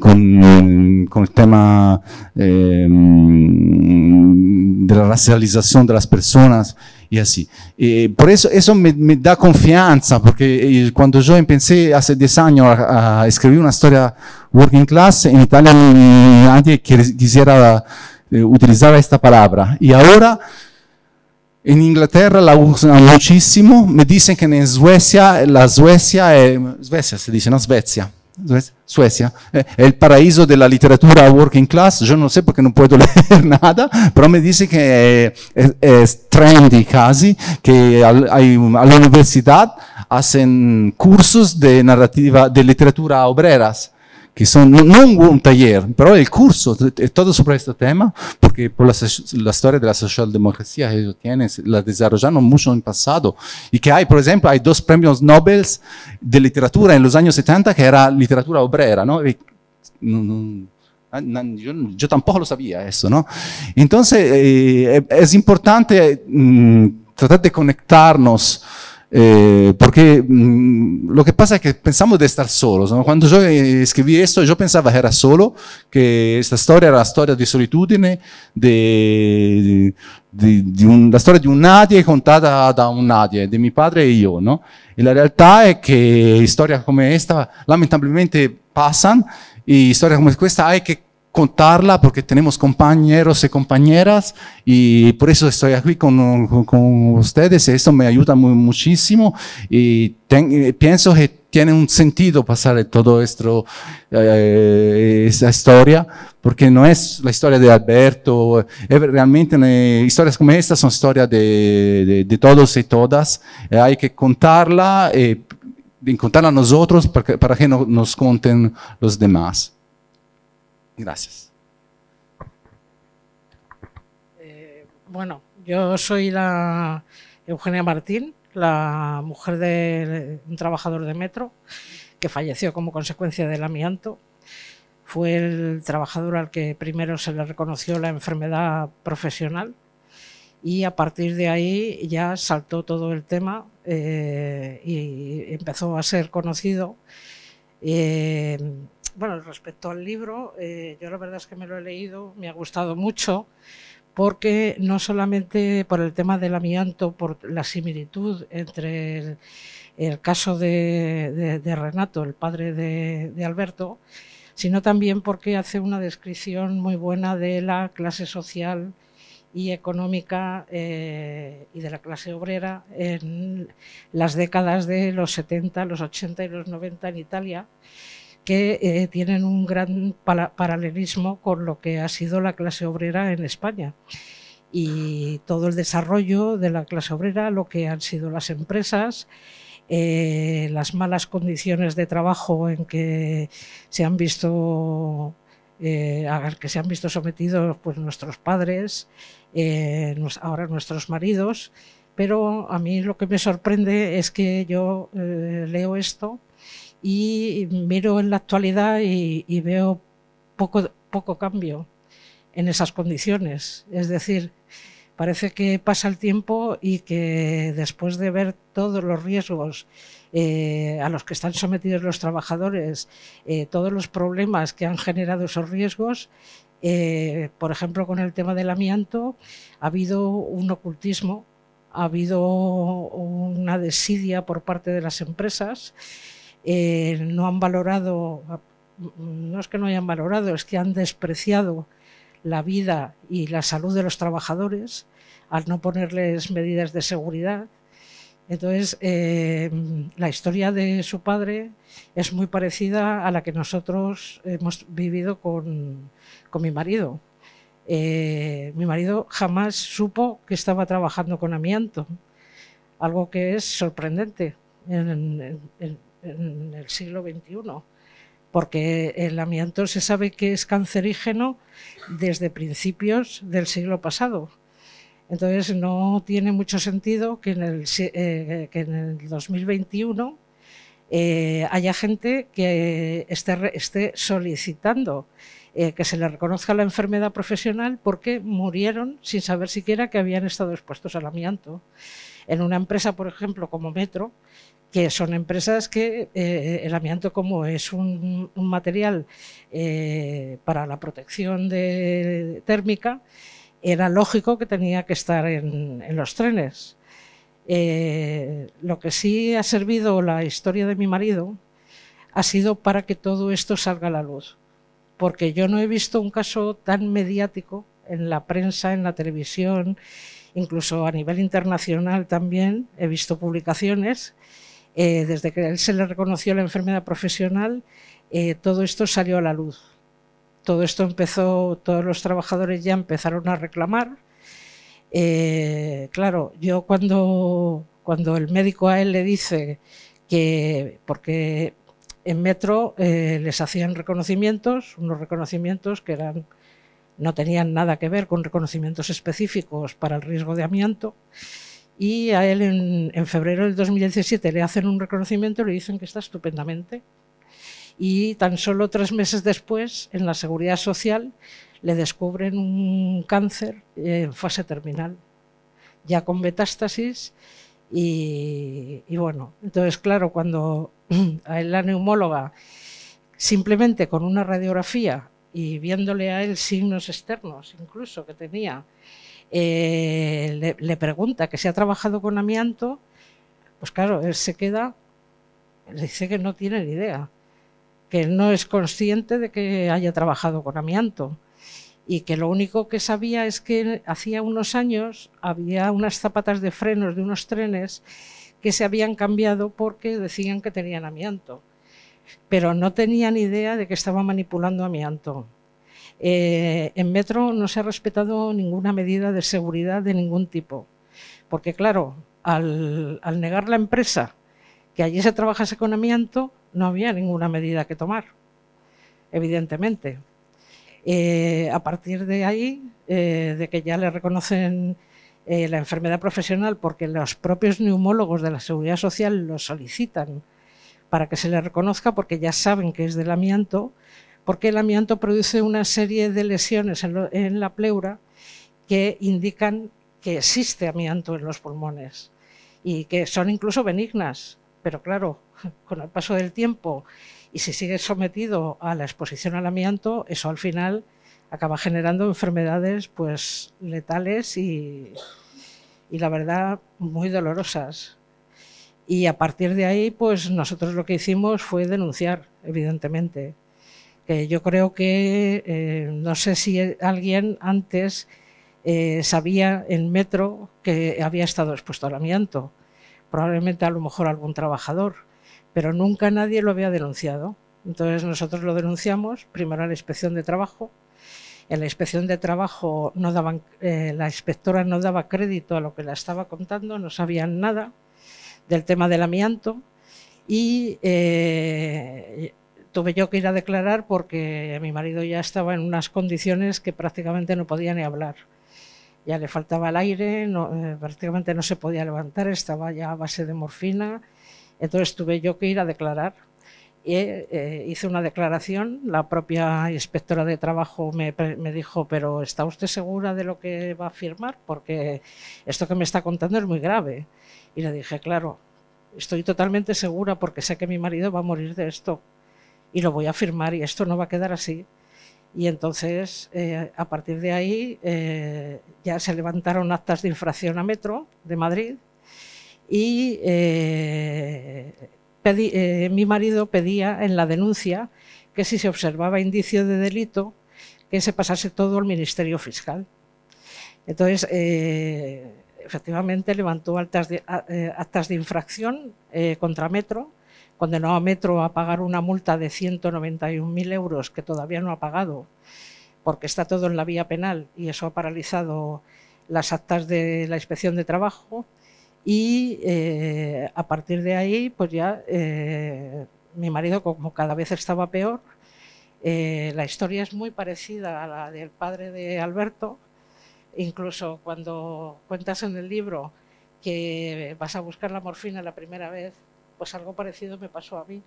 con, el tema de la racialización de las personas. y así. Eh, por eso, eso me, me da confianza, porque eh, cuando yo empecé hace 10 años a, a, escribir una historia working class, en Italia nadie quisiera eh, utilizar esta palabra. Y ahora, en Inglaterra la usan muchísimo. Me dicen que en Suecia, la Suecia, es, eh, Suecia se dice, no Suecia Suecia, eh, è il paraíso della la literatura working class. Yo no so perché non posso leggere nada, però mi dice que è, es trendy casi, che al, hay, a la universidad hacen cursos de narrativa, di literatura obreras che sono non un taller, pero el curso, tutto su questo tema, perché por la, la historia de la socialdemocracia ellos tienen, la desarrollaron mucho en el pasado, y que hay, por ejemplo, hay dos premios Nobel de literatura en los años 70, che era literatura obrera, ¿no? Y, no, no yo, yo, tampoco lo sapevo eso, ¿no? Entonces, eh, è importante mm, trattare di conectarnos eh, porque mm, lo que pasa es que pensamos de estar solos. ¿no? Cuando yo escribí esto, yo pensaba que era solo, que esta historia era la historia de solitudine, de, de, de un, la historia de un nadie contada da un nadie, de mi padre y yo. ¿no? Y la realidad es que historias como esta, lamentablemente, pasan y historias como esta hay que contarla porque tenemos compañeros y compañeras y por eso estoy aquí con, ustedes y esto me ayuda muchísimo y eh, pienso que tiene un sentido pasar todo esto, eh, esta historia porque no es la historia de Alberto, eh, realmente historias como esta son historias de, todos y todas, hay que contarla y contarla a nosotros para que, no, nos conten los demás. Gracias. Eh, bueno, yo soy la Eugenia Martín, la mujer de un trabajador de metro que falleció como consecuencia del amianto. Fue el trabajador al que primero se le reconoció la enfermedad profesional y a partir de ahí ya saltó todo el tema eh, y empezó a ser conocido. Eh, bueno, respecto al libro, eh, yo la verdad es que me lo he leído, me ha gustado mucho, porque no solamente por el tema del amianto, por la similitud entre el, caso de, Renato, el padre de, Alberto, sino también porque hace una descripción muy buena de la clase social y económica eh, y de la clase obrera en las décadas de los 70, los 80 y los 90 en Italia que eh, tienen un gran paralelismo con lo que ha sido la clase obrera en España y todo el desarrollo de la clase obrera, lo que han sido las empresas, eh, las malas condiciones de trabajo en que se han visto eh, que se han visto sometidos pues, nuestros padres, ahora nuestros maridos, pero a mí lo que me sorprende es que yo leo esto y miro en la actualidad y, veo poco, poco cambio en esas condiciones. Es decir, parece que pasa el tiempo y que después de ver todos los riesgos eh, a los que están sometidos los trabajadores, eh, todos los problemas que han generado esos riesgos, eh, por ejemplo con el tema del amianto, ha habido un ocultismo, ha habido una desidia por parte de las empresas. Eh, no han valorado, no es que no hayan valorado, es que han despreciado la vida y la salud de los trabajadores al no ponerles medidas de seguridad. Entonces, eh, la historia de su padre es muy parecida a la que nosotros hemos vivido con, con mi marido. Eh, mi marido jamás supo que estaba trabajando con amianto, algo que es sorprendente en, en el siglo XXI, porque el amianto se sabe que es cancerígeno desde principios del siglo pasado. Entonces no tiene mucho sentido que en el, eh, en 2021 eh, haya gente que esté, esté solicitando eh, que se le reconozca la enfermedad profesional porque murieron sin saber siquiera que habían estado expuestos al amianto. En una empresa, por ejemplo, como Metro, que son empresas que eh, el amianto como es un, material eh, para la protección de, térmica, era lógico que tenía que estar en, los trenes. Eh, lo que sí ha servido la historia de mi marido ha sido para que todo esto salga a la luz, porque yo no he visto un caso tan mediático en la prensa, en la televisión, incluso a nivel internacional también he visto publicaciones eh, desde que él se le reconoció la enfermedad profesional, eh, todo esto salió a la luz. Todo esto empezó, todos los trabajadores ya empezaron a reclamar. Eh, claro, yo cuando, cuando el médico a él le dice que, porque en metro les hacían reconocimientos, unos reconocimientos que eran no tenían nada que ver con reconocimientos específicos para el riesgo de amianto y a él en, febrero del 2017 le hacen un reconocimiento y le dicen que está estupendamente. Y tan solo tres meses después, en la Seguridad Social, le descubren un cáncer en fase terminal, ya con metástasis. Y, y bueno, entonces claro, cuando a él la neumóloga, simplemente con una radiografía y viéndole a él signos externos incluso que tenía, eh, le, pregunta que si ha trabajado con amianto, pues claro, él se queda, le dice que no tiene ni idea, que no es consciente de que haya trabajado con amianto y que lo único que sabía es que hacía unos años había unas zapatas de frenos de unos trenes que se habían cambiado porque decían que tenían amianto, pero no tenían idea de que estaba manipulando amianto. Eh, en metro no se ha respetado ninguna medida de seguridad de ningún tipo, porque claro, al, negar la empresa que allí se trabajase con amianto, no había ninguna medida que tomar, evidentemente. Eh, a partir de ahí, eh, de que ya le reconocen la enfermedad profesional porque los propios neumólogos de la Seguridad Social lo solicitan para que se le reconozca porque ya saben que es del amianto, porque el amianto produce una serie de lesiones en, la pleura que indican que existe amianto en los pulmones y que son incluso benignas, pero claro, con el paso del tiempo y si sigue sometido a la exposición al amianto, eso al final acaba generando enfermedades pues letales y, y, la verdad muy dolorosas. Y a partir de ahí, pues nosotros lo que hicimos fue denunciar, evidentemente yo creo que eh, no sé si alguien antes eh, sabía en metro que había estado expuesto al amianto, probablemente a lo mejor algún trabajador, pero nunca nadie lo había denunciado. Entonces nosotros lo denunciamos primero a la inspección de trabajo. En la inspección de trabajo no daban, eh, la inspectora no daba crédito a lo que la estaba contando, no sabían nada del tema del amianto y tuve yo que ir a declarar porque mi marido ya estaba en unas condiciones que prácticamente no podía ni hablar. Ya le faltaba el aire, eh, prácticamente no se podía levantar, estaba ya a base de morfina. Entonces tuve yo que ir a declarar. Y, eh, hice una declaración, la propia inspectora de trabajo me, me, dijo, pero ¿está usted segura de lo que va a firmar? Porque esto que me está contando es muy grave. Y le dije, claro, estoy totalmente segura porque sé que mi marido va a morir de esto, y lo voy a firmar y esto no va a quedar así. Y entonces, eh, a partir de ahí, eh, ya se levantaron actas de infracción a Metro de Madrid y eh, mi marido pedía en la denuncia que si se observaba indicio de delito, que se pasase todo al Ministerio Fiscal. Entonces, efectivamente, levantó actas de infracción contra Metro condenó a Metro a pagar una multa de 191.000 euros que todavía no ha pagado, porque está todo en la vía penal y eso ha paralizado las actas de la inspección de trabajo. Y eh, a partir de ahí, pues ya eh, mi marido, como cada vez estaba peor, eh, la historia es muy parecida a la del padre de Alberto. Incluso cuando cuentas en el libro que vas a buscar la morfina la primera vez, pues algo parecido me pasó a mí,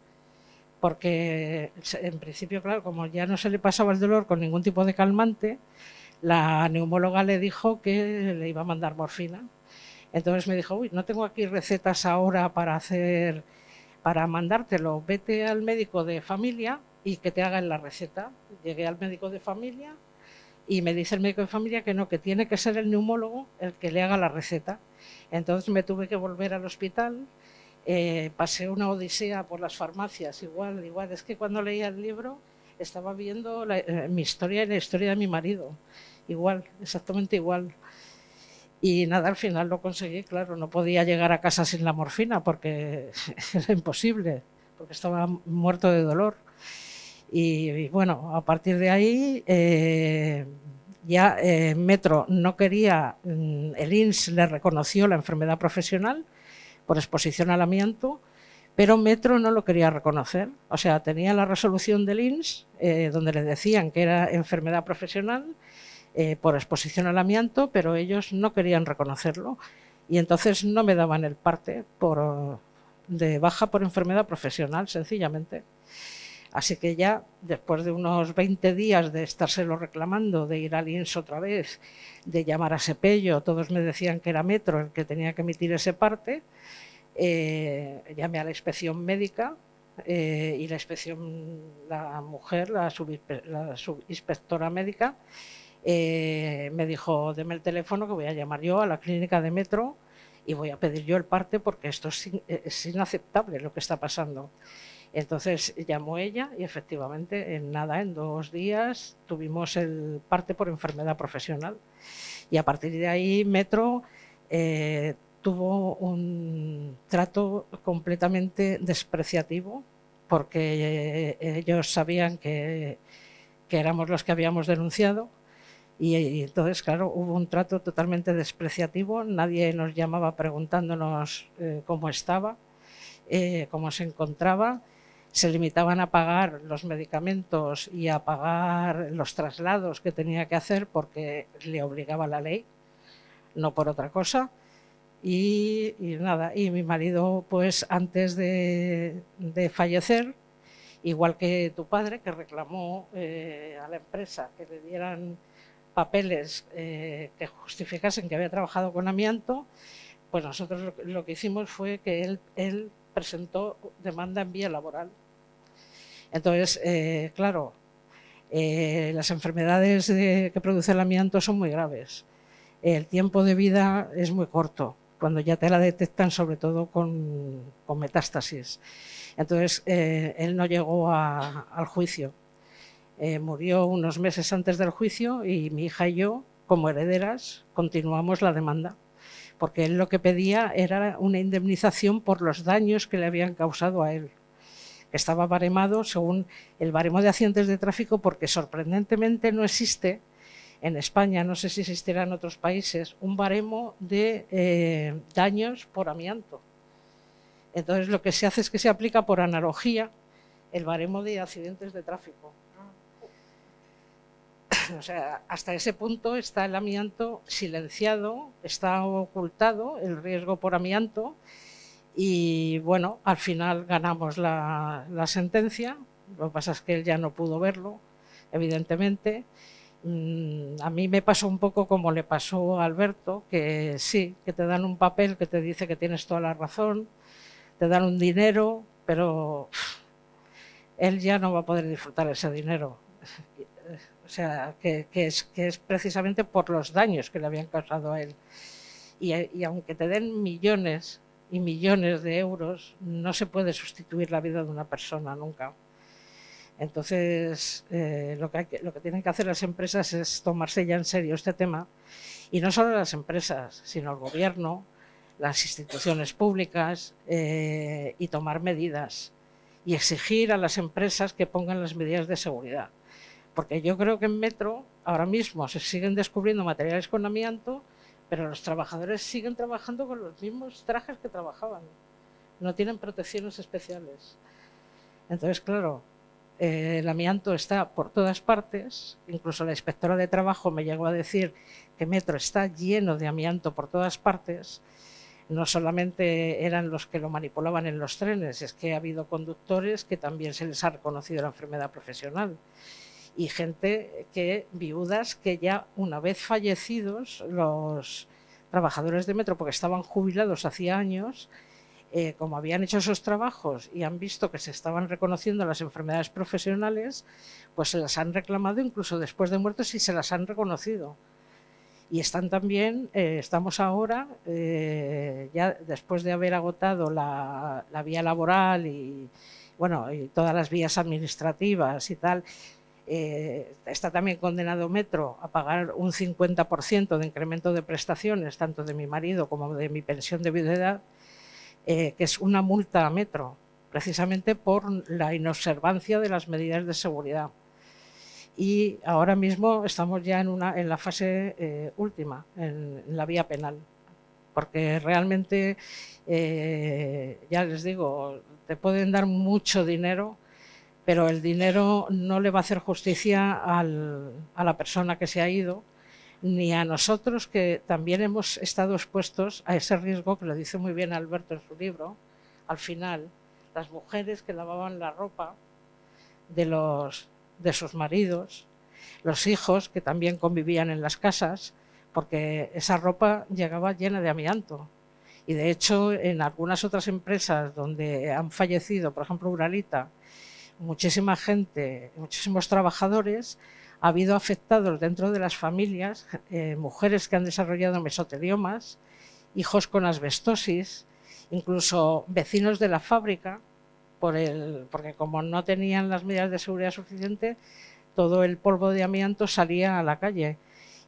porque en principio, claro, como ya no se le pasaba el dolor con ningún tipo de calmante, la neumóloga le dijo que le iba a mandar morfina. Entonces me dijo, uy, no tengo aquí recetas ahora para hacer, para mandártelo, vete al médico de familia y que te hagan la receta. Llegué al médico de familia y me dice el médico de familia que no, que tiene que ser el neumólogo el que le haga la receta. Entonces me tuve que volver al hospital eh, pasé una odisea por las farmacias, igual, igual. Es que cuando leía el libro estaba viendo eh, mi historia y la historia de mi marido, igual, exactamente igual. Y nada, al final lo conseguí, claro, no podía llegar a casa sin la morfina porque era imposible, porque estaba muerto de dolor. Y, bueno, a partir de ahí... Eh, ya Metro no quería, mm, el INS le reconoció la enfermedad profesional por exposición al amianto, pero Metro no lo quería reconocer. O sea, tenía la resolución del INS, eh, donde le decían que era enfermedad profesional eh, por exposición al amianto, pero ellos no querían reconocerlo. Y entonces no me daban el parte por, de baja por enfermedad profesional, sencillamente. Así que ya, después de unos 20 días de estárselo reclamando, de ir al INS otra vez, de llamar a Sepello, todos me decían que era Metro el que tenía que emitir ese parte, eh, llamé a la inspección médica eh, y la inspección, la mujer, la, subinspectora médica, eh, me dijo, deme el teléfono que voy a llamar yo a la clínica de Metro y voy a pedir yo el parte porque esto es inaceptable lo que está pasando. Entonces llamó ella y efectivamente en nada, en dos días, tuvimos el parte por enfermedad profesional. Y a partir de ahí Metro eh, tuvo un trato completamente despreciativo porque eh, ellos sabían que, éramos los que habíamos denunciado. Y, entonces, claro, hubo un trato totalmente despreciativo, nadie nos llamaba preguntándonos eh, cómo estaba, cómo se encontraba, se limitaban a pagar los medicamentos y a pagar los traslados que tenía que hacer porque le obligaba la ley, no por otra cosa. Y, nada, y mi marido, pues antes de, fallecer, igual que tu padre, que reclamó eh, a la empresa que le dieran papeles eh, que justificasen que había trabajado con amianto, pues nosotros lo, que hicimos fue que él presentó demanda en vía laboral entonces, eh, claro, eh, las enfermedades que produce el amianto son muy graves. El tiempo de vida es muy corto, cuando ya te la detectan, sobre todo con, metástasis. Entonces, eh, él no llegó al juicio. murió unos meses antes del juicio y mi hija y yo, como herederas, continuamos la demanda porque él lo que pedía era una indemnización por los daños que le habían causado a él que estaba baremado según el baremo de accidentes de tráfico porque sorprendentemente no existe en España, no sé si existirá en otros países, un baremo de eh, daños por amianto. Entonces lo que se hace es que se aplica por analogía el baremo de accidentes de tráfico. O sea, hasta ese punto está el amianto silenciado, está ocultado el riesgo por amianto y bueno, al final ganamos la, sentencia, lo que pasa es que él ya no pudo verlo, evidentemente. Mm, a mí me pasó un poco como le pasó a Alberto, que sí, que te dan un papel que te dice que tienes toda la razón, te dan un dinero, pero él ya no va a poder disfrutar ese dinero. O sea, que, es, que es, precisamente por los daños que le habían causado a él. y aunque te den millones, y millones de euros, no se puede sustituir la vida de una persona nunca. Entonces, eh, lo, que tienen que hacer las empresas es tomarse ya en serio este tema, y no solo las empresas, sino el gobierno, las instituciones públicas, eh, y tomar medidas, y exigir a las empresas que pongan las medidas de seguridad. Porque yo creo que en Metro ahora mismo se siguen descubriendo materiales con amianto pero los trabajadores siguen trabajando con los mismos trajes que trabajaban. No tienen protecciones especiales. Entonces, claro, eh, el amianto está por todas partes. Incluso la inspectora de trabajo me llegó a decir que Metro está lleno de amianto por todas partes. No solamente eran los que lo manipulaban en los trenes, es que ha habido conductores que también se les ha reconocido la enfermedad profesional y gente que, viudas, que ya una vez fallecidos, los trabajadores de metro, porque estaban jubilados hacía años, eh, como habían hecho esos trabajos y han visto que se estaban reconociendo las enfermedades profesionales, pues se las han reclamado incluso después de muertos y se las han reconocido. Y están también, eh, estamos ahora, eh, ya después de haber agotado la, la vía laboral y, bueno, y todas las vías administrativas y tal, eh, está también condenado Metro a pagar un 50% de incremento de prestaciones, tanto de mi marido como de mi pensión de viudedad, eh, que es una multa a Metro, precisamente por la inobservancia de las medidas de seguridad. Y ahora mismo estamos ya en, una, en la fase eh, última, en, la vía penal porque realmente, eh, ya les digo, te pueden dar mucho dinero pero el dinero no le va a hacer justicia a la persona que se ha ido, ni a nosotros que también hemos estado expuestos a ese riesgo que lo dice muy bien Alberto en su libro, al final, las mujeres que lavaban la ropa de, de sus maridos, los hijos que también convivían en las casas, porque esa ropa llegaba llena de amianto. Y de hecho, en algunas otras empresas donde han fallecido, por ejemplo, Uralita, muchísima gente, muchísimos trabajadores, ha habido afectados dentro de las familias, eh, mujeres que han desarrollado mesoteliomas, hijos con asbestosis, incluso vecinos de la fábrica, porque como no tenían las medidas de seguridad suficientes, todo el polvo de amianto salía a la calle.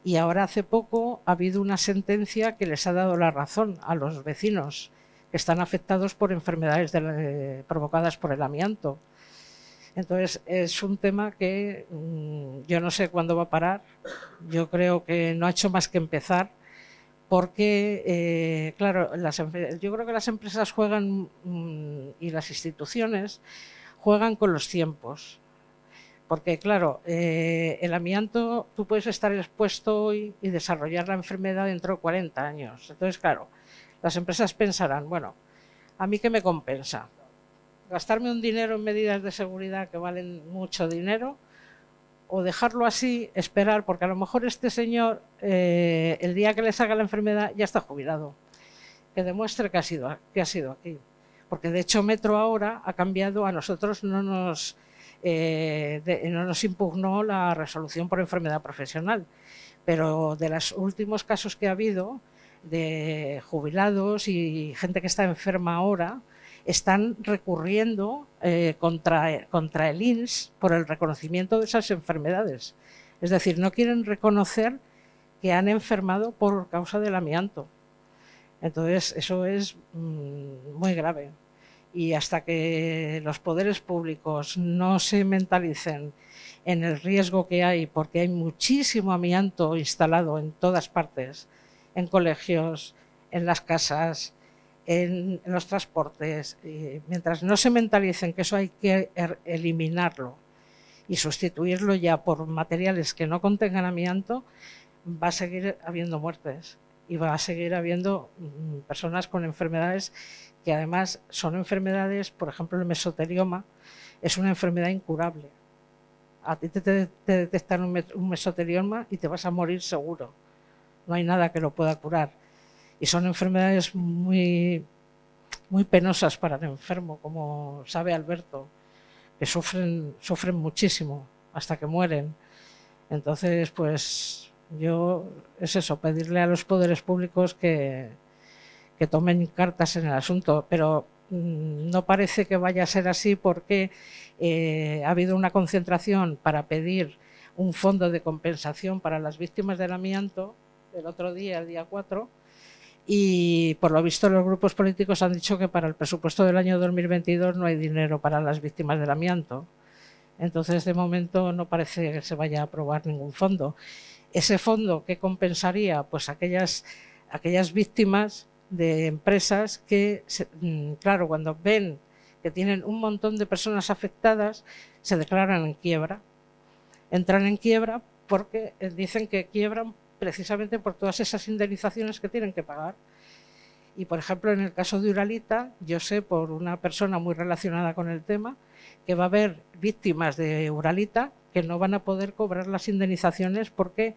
Y ahora hace poco ha habido una sentencia que les ha dado la razón a los vecinos que están afectados por enfermedades eh, provocadas por el amianto. Entonces, es un tema que mm, yo no sé cuándo va a parar. Yo creo que no ha hecho más que empezar, porque, eh, claro, yo creo que las empresas juegan mm, y las instituciones juegan con los tiempos. Porque, claro, eh, el amianto, tú puedes estar expuesto y desarrollar la enfermedad dentro de 40 años. Entonces, claro, las empresas pensarán, bueno, ¿a mí qué me compensa? gastarme un dinero en medidas de seguridad que valen mucho dinero o dejarlo así, esperar, porque a lo mejor este señor, eh, el día que le salga la enfermedad, ya está jubilado, que demuestre que ha sido, que ha sido aquí. Porque de hecho Metro ahora ha cambiado, a nosotros no nos, eh, no nos impugnó la resolución por enfermedad profesional, pero de los últimos casos que ha habido de jubilados y gente que está enferma ahora, están recurriendo eh, contra, contra el INS por el reconocimiento de esas enfermedades. Es decir, no quieren reconocer que han enfermado por causa del amianto. Entonces, eso es mm, muy grave. Y hasta que los poderes públicos no se mentalicen en el riesgo que hay, porque hay muchísimo amianto instalado en todas partes, en colegios, en las casas, en, los transportes, mientras no se mentalicen que eso hay que er, eliminarlo y sustituirlo ya por materiales que no contengan amianto, va a seguir habiendo muertes y va a seguir habiendo mm, personas con enfermedades que además son enfermedades, por ejemplo, el mesotelioma es una enfermedad incurable. A ti te, detectan un mesotelioma y te vas a morir seguro. No hay nada que lo pueda curar. Y son enfermedades muy, muy penosas para el enfermo, como sabe Alberto, que sufren, sufren muchísimo hasta que mueren. Entonces, pues yo es eso, pedirle a los poderes públicos que, tomen cartas en el asunto, pero mm, no parece que vaya a ser así porque eh, ha habido una concentración para pedir un fondo de compensación para las víctimas del amianto el otro día, el día 4, y por lo visto los grupos políticos han dicho que para el presupuesto del año 2022 no hay dinero para las víctimas del amianto. Entonces, de momento no parece que se vaya a aprobar ningún fondo. Ese fondo que compensaría pues aquellas, aquellas víctimas de empresas que, mm, claro, cuando ven que tienen un montón de personas afectadas, se declaran en quiebra. Entran en quiebra porque eh, dicen que quiebran precisamente por todas esas indemnizaciones que tienen que pagar. Y, por ejemplo, en el caso de Uralita, yo sé por una persona muy relacionada con el tema que va a haber víctimas de Uralita que no van a poder cobrar las indemnizaciones porque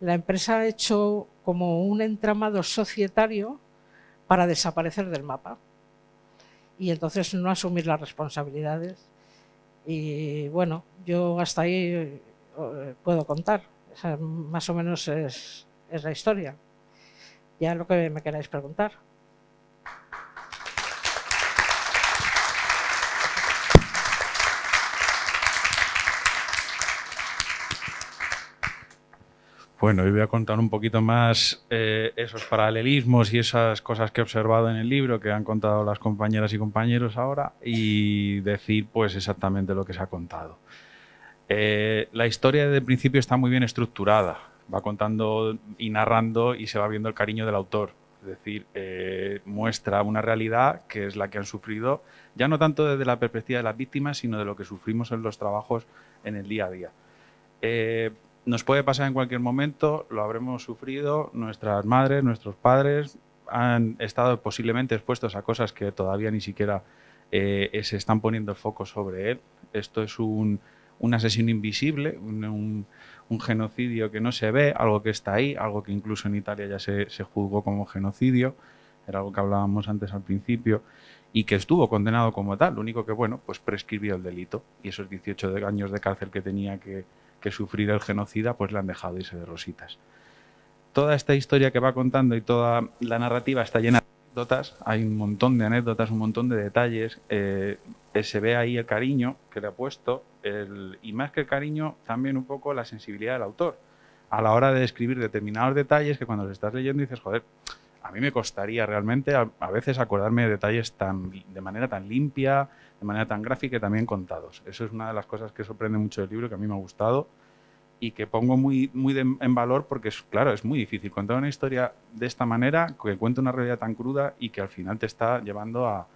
la empresa ha hecho como un entramado societario para desaparecer del mapa y entonces no asumir las responsabilidades. Y bueno, yo hasta ahí eh, puedo contar más o menos es, la historia. Ya lo que me queráis preguntar. Bueno, hoy voy a contar un poquito más eh, esos paralelismos y esas cosas que he observado en el libro que han contado las compañeras y compañeros ahora y decir pues exactamente lo que se ha contado. Eh, la historia desde el principio está muy bien estructurada. Va contando y narrando y se va viendo el cariño del autor. Es decir, eh, muestra una realidad que es la que han sufrido, ya no tanto desde la perspectiva de las víctimas, sino de lo que sufrimos en los trabajos en el día a día. Eh, nos puede pasar en cualquier momento, lo habremos sufrido, nuestras madres, nuestros padres han estado posiblemente expuestos a cosas que todavía ni siquiera se están poniendo el foco sobre él. Esto es un, un asesino invisible, un, genocidio que no se ve, algo que está ahí, algo que incluso en Italia ya se, juzgó como genocidio, era algo que hablábamos antes al principio, y que estuvo condenado como tal, lo único que, bueno, pues prescribió el delito y esos 18 años de cárcel que tenía que, que sufrir el genocida, pues le han dejado irse de rositas. Toda esta historia que va contando y toda la narrativa está llena de hay un montón de anécdotas, un montón de detalles. Eh, se ve ahí el cariño que le ha puesto, y más que el cariño, también un poco la sensibilidad del autor a la hora de escribir determinados detalles que cuando los estás leyendo dices, joder, a mí me costaría realmente a, veces acordarme de detalles tan, de manera tan limpia, de manera tan gráfica y también contados. Eso es una de las cosas que sorprende mucho del libro, que a mí me ha gustado y que pongo muy, muy en valor porque, es, claro, es muy difícil contar una historia de esta manera, que cuente una realidad tan cruda y que al final te está llevando a,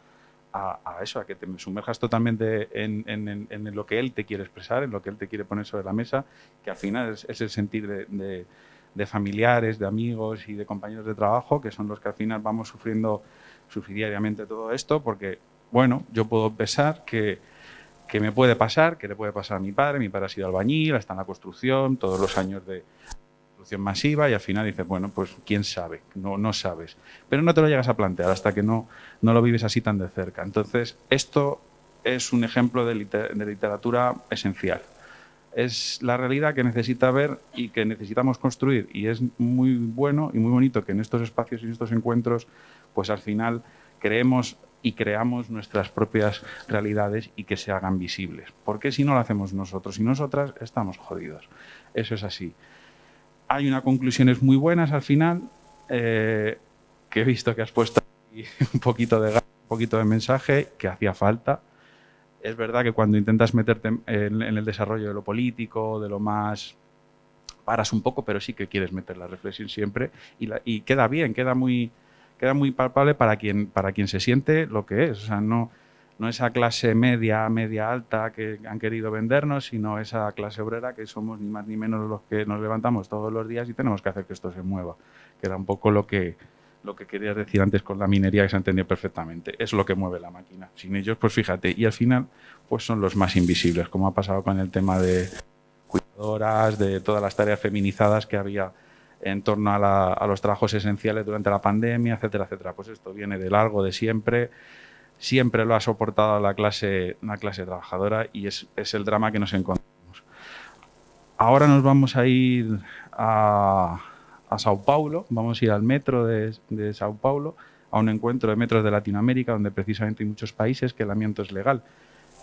a, eso, a que te sumerjas totalmente en, en, en, lo que él te quiere expresar, en lo que él te quiere poner sobre la mesa, que al final es, el sentir de, de, de, familiares, de amigos y de compañeros de trabajo, que son los que al final vamos sufriendo subsidiariamente todo esto, porque, bueno, yo puedo pensar que que me puede pasar, que le puede pasar a mi padre. Mi padre ha sido albañil, está en la construcción, todos los años de construcción masiva y al final dices, bueno, pues quién sabe, no, no sabes. Pero no te lo llegas a plantear hasta que no, no lo vives así tan de cerca. Entonces, esto es un ejemplo de, de literatura esencial. Es la realidad que necesita ver y que necesitamos construir. Y es muy bueno y muy bonito que en estos espacios y en estos encuentros, pues al final creemos y creamos nuestras propias realidades y que se hagan visibles. Porque si no lo hacemos nosotros y nosotras, estamos jodidos. Eso es así. Hay unas conclusiones muy buenas al final, eh, que he visto que has puesto un poquito de un poquito de mensaje que hacía falta. Es verdad que cuando intentas meterte en, el desarrollo de lo político, de lo más paras un poco, pero sí que quieres meter la reflexión siempre y queda bien, queda muy, queda muy palpable para quien, para quien se siente lo que es. O sea, no, no esa clase media, media alta que han querido vendernos, sino esa clase obrera que somos ni más ni menos los que nos levantamos todos los días y tenemos que hacer que esto se mueva. Que era un poco lo que, lo que querías decir antes con la minería, que se ha entendido perfectamente. Es lo que mueve la máquina. Sin ellos, pues fíjate, y al final, pues son los más invisibles, como ha pasado con el tema de cuidadoras, de todas las tareas feminizadas que había en torno a, los trabajos esenciales durante la pandemia, etcétera, etcétera. Pues esto viene de largo, de siempre. Siempre lo ha soportado la clase, la clase trabajadora y es, el drama que nos encontramos. Ahora nos vamos a ir a, Sao Paulo, vamos a ir al metro de, de Sao Paulo, a un encuentro de metros de Latinoamérica, donde precisamente hay muchos países que el amianto es legal.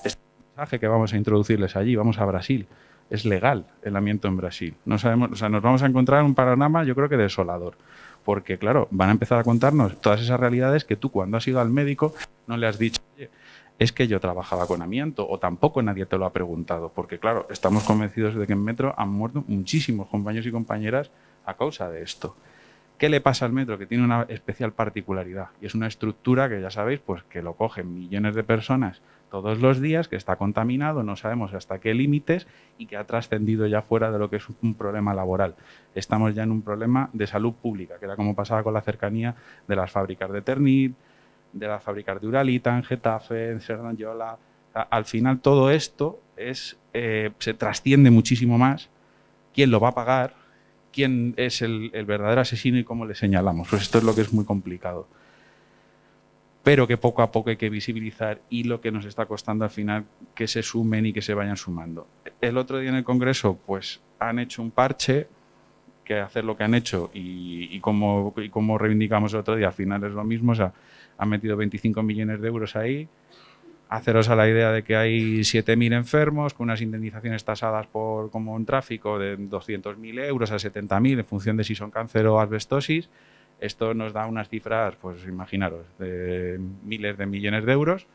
Este mensaje que vamos a introducirles allí, vamos a Brasil es legal el amianto en Brasil. No sabemos, nos vamos a encontrar un panorama, yo creo que desolador, porque claro, van a empezar a contarnos todas esas realidades que tú cuando has ido al médico no le has dicho, Oye, es que yo trabajaba con amianto o tampoco nadie te lo ha preguntado, porque claro, estamos convencidos de que en Metro han muerto muchísimos compañeros y compañeras a causa de esto. ¿Qué le pasa al metro? Que tiene una especial particularidad y es una estructura que ya sabéis, pues que lo cogen millones de personas todos los días, que está contaminado, no sabemos hasta qué límites y que ha trascendido ya fuera de lo que es un problema laboral. Estamos ya en un problema de salud pública, que era como pasaba con la cercanía de las fábricas de Ternit, de las fábricas de Uralita, en Getafe, en Serranyola. Al final todo esto eh, se trasciende muchísimo más. ¿Quién lo va a pagar? ¿Quién es el, el verdadero asesino y cómo le señalamos? Pues esto es lo que es muy complicado pero que poco a poco hay que visibilizar y lo que nos está costando al final que se sumen y que se vayan sumando. El otro día en el Congreso, pues han hecho un parche que hacer lo que han hecho y, como, como reivindicamos el otro día, al final es lo mismo, o sea, han metido 25 millones de euros ahí, haceros a la idea de que hay 7.000 enfermos con unas indemnizaciones tasadas por como un tráfico de 200.000 euros a 70.000 en función de si son cáncer o asbestosis esto nos da unas cifras, pues imaginaros, de miles de millones de euros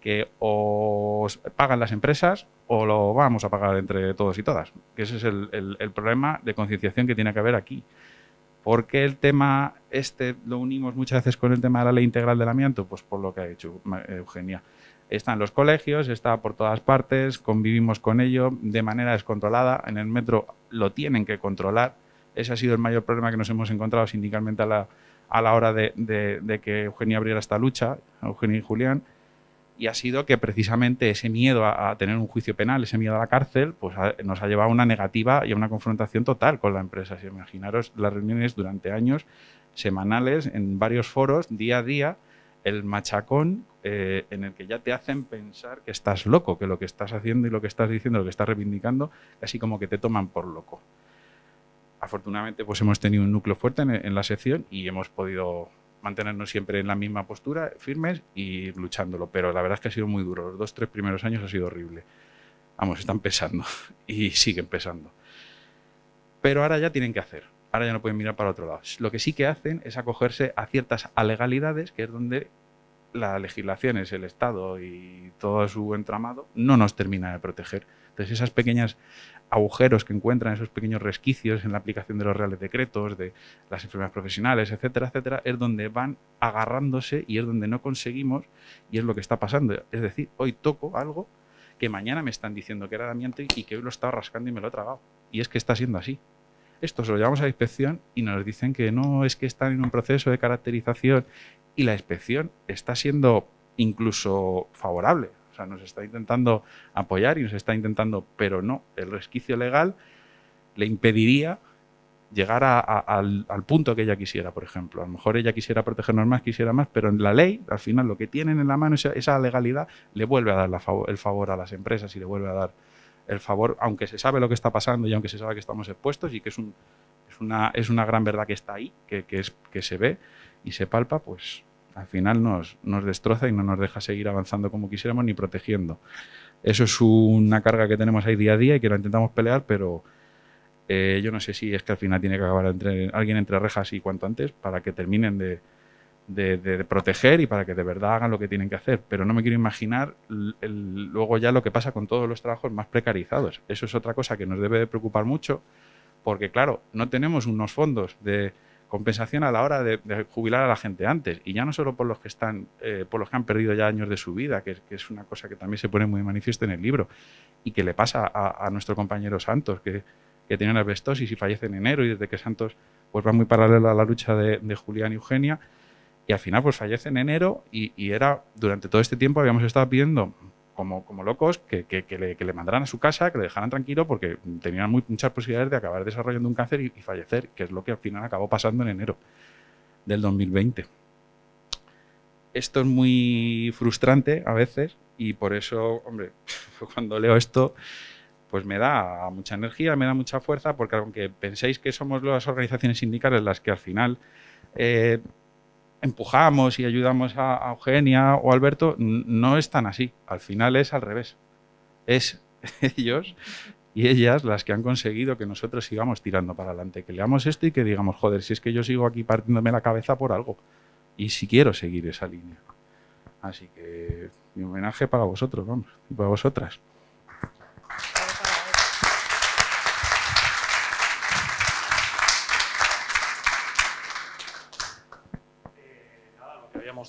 que o pagan las empresas o lo vamos a pagar entre todos y todas. Ese es el, problema de concienciación que tiene que haber aquí. Porque el tema este lo unimos muchas veces con el tema de la ley integral del amianto? Pues por lo que ha dicho Eugenia. Está en los colegios, está por todas partes, convivimos con ello de manera descontrolada. En el metro lo tienen que controlar ese ha sido el mayor problema que nos hemos encontrado sindicalmente a la, hora de, que Eugenio abriera esta lucha, Eugenio y Julián, y ha sido que precisamente ese miedo a, tener un juicio penal, ese miedo a la cárcel, pues nos ha llevado a una negativa y a una confrontación total con la empresa. Si imaginaros las reuniones durante años, semanales, en varios foros, día a día, el machacón eh, en el que ya te hacen pensar que estás loco, que lo que estás haciendo y lo que estás diciendo, lo que estás reivindicando, casi como que te toman por loco afortunadamente pues hemos tenido un núcleo fuerte en, la sección y hemos podido mantenernos siempre en la misma postura, firmes y luchándolo. Pero la verdad es que ha sido muy duro. Los dos, tres primeros años ha sido horrible. Vamos, están pesando y siguen pesando. Pero ahora ya tienen que hacer. Ahora ya no pueden mirar para otro lado. Lo que sí que hacen es acogerse a ciertas alegalidades, que es donde la legislación, es el Estado y todo su entramado no nos termina de proteger. Entonces, esas pequeñas agujeros que encuentran, esos pequeños resquicios en la aplicación de los reales decretos, de las enfermedades profesionales, etcétera, etcétera, es donde van agarrándose y es donde no conseguimos y es lo que está pasando. Es decir, hoy toco algo que mañana me están diciendo que era de y que hoy lo estaba rascando y me lo he tragado. Y es que está siendo así. Esto se lo llevamos a la inspección y nos dicen que no, es que están en un proceso de caracterización y la inspección está siendo incluso favorable sea, nos está intentando apoyar y nos está intentando, pero no, el resquicio legal le impediría llegar al, punto que ella quisiera, por ejemplo. A lo mejor ella quisiera protegernos más, quisiera más, pero en la ley, al final, lo que tienen en la mano, es esa legalidad, le vuelve a dar el favor a las empresas y le vuelve a dar el favor, aunque se sabe lo que está pasando y aunque se sabe que estamos expuestos y que es, un, es, una, es una gran verdad que está ahí, que, que, que se ve y se palpa, pues al final nos, nos destroza y no nos deja seguir avanzando como quisiéramos ni protegiendo. Eso es una carga que tenemos ahí día a día y que lo intentamos pelear, pero eh, yo no sé si es que al final tiene que acabar alguien entre rejas y cuanto antes para que terminen de, proteger y para que de verdad hagan lo que tienen que hacer. Pero no me quiero imaginar luego ya lo que pasa con todos los trabajos más precarizados. Eso es otra cosa que nos debe de preocupar mucho, porque claro, no tenemos unos fondos de compensación a la hora de, jubilar a la gente antes. Y ya no solo por los que están, eh, por los que han perdido ya años de su vida, que, es una cosa que también se pone muy manifiesto en el libro, y que le pasa a, nuestro compañero Santos, que, tiene una asbestosis y fallece en enero, y desde que Santos pues va muy paralelo a la lucha de, Julián y Eugenia. Y al final, pues fallece en enero y, era, durante todo este tiempo habíamos estado pidiendo como, locos que, le, que, mandaran a su casa, que le dejaran tranquilo, porque tenían muy, muchas posibilidades de acabar desarrollando un cáncer y, fallecer, que es lo que al final acabó pasando en enero del 2020. Esto es muy frustrante a veces y por eso, hombre, cuando leo esto, pues me da mucha energía, me da mucha fuerza, porque aunque penséis que somos las organizaciones sindicales las que al final eh, empujamos y ayudamos a, Eugenia o Alberto, no es tan así. Al final es al revés. Es ellos y ellas las que han conseguido que nosotros sigamos tirando para adelante, que leamos esto y que digamos, joder, si es que yo sigo aquí partiéndome la cabeza por algo y si quiero seguir esa línea. Así que mi homenaje para vosotros, vamos, y para vosotras.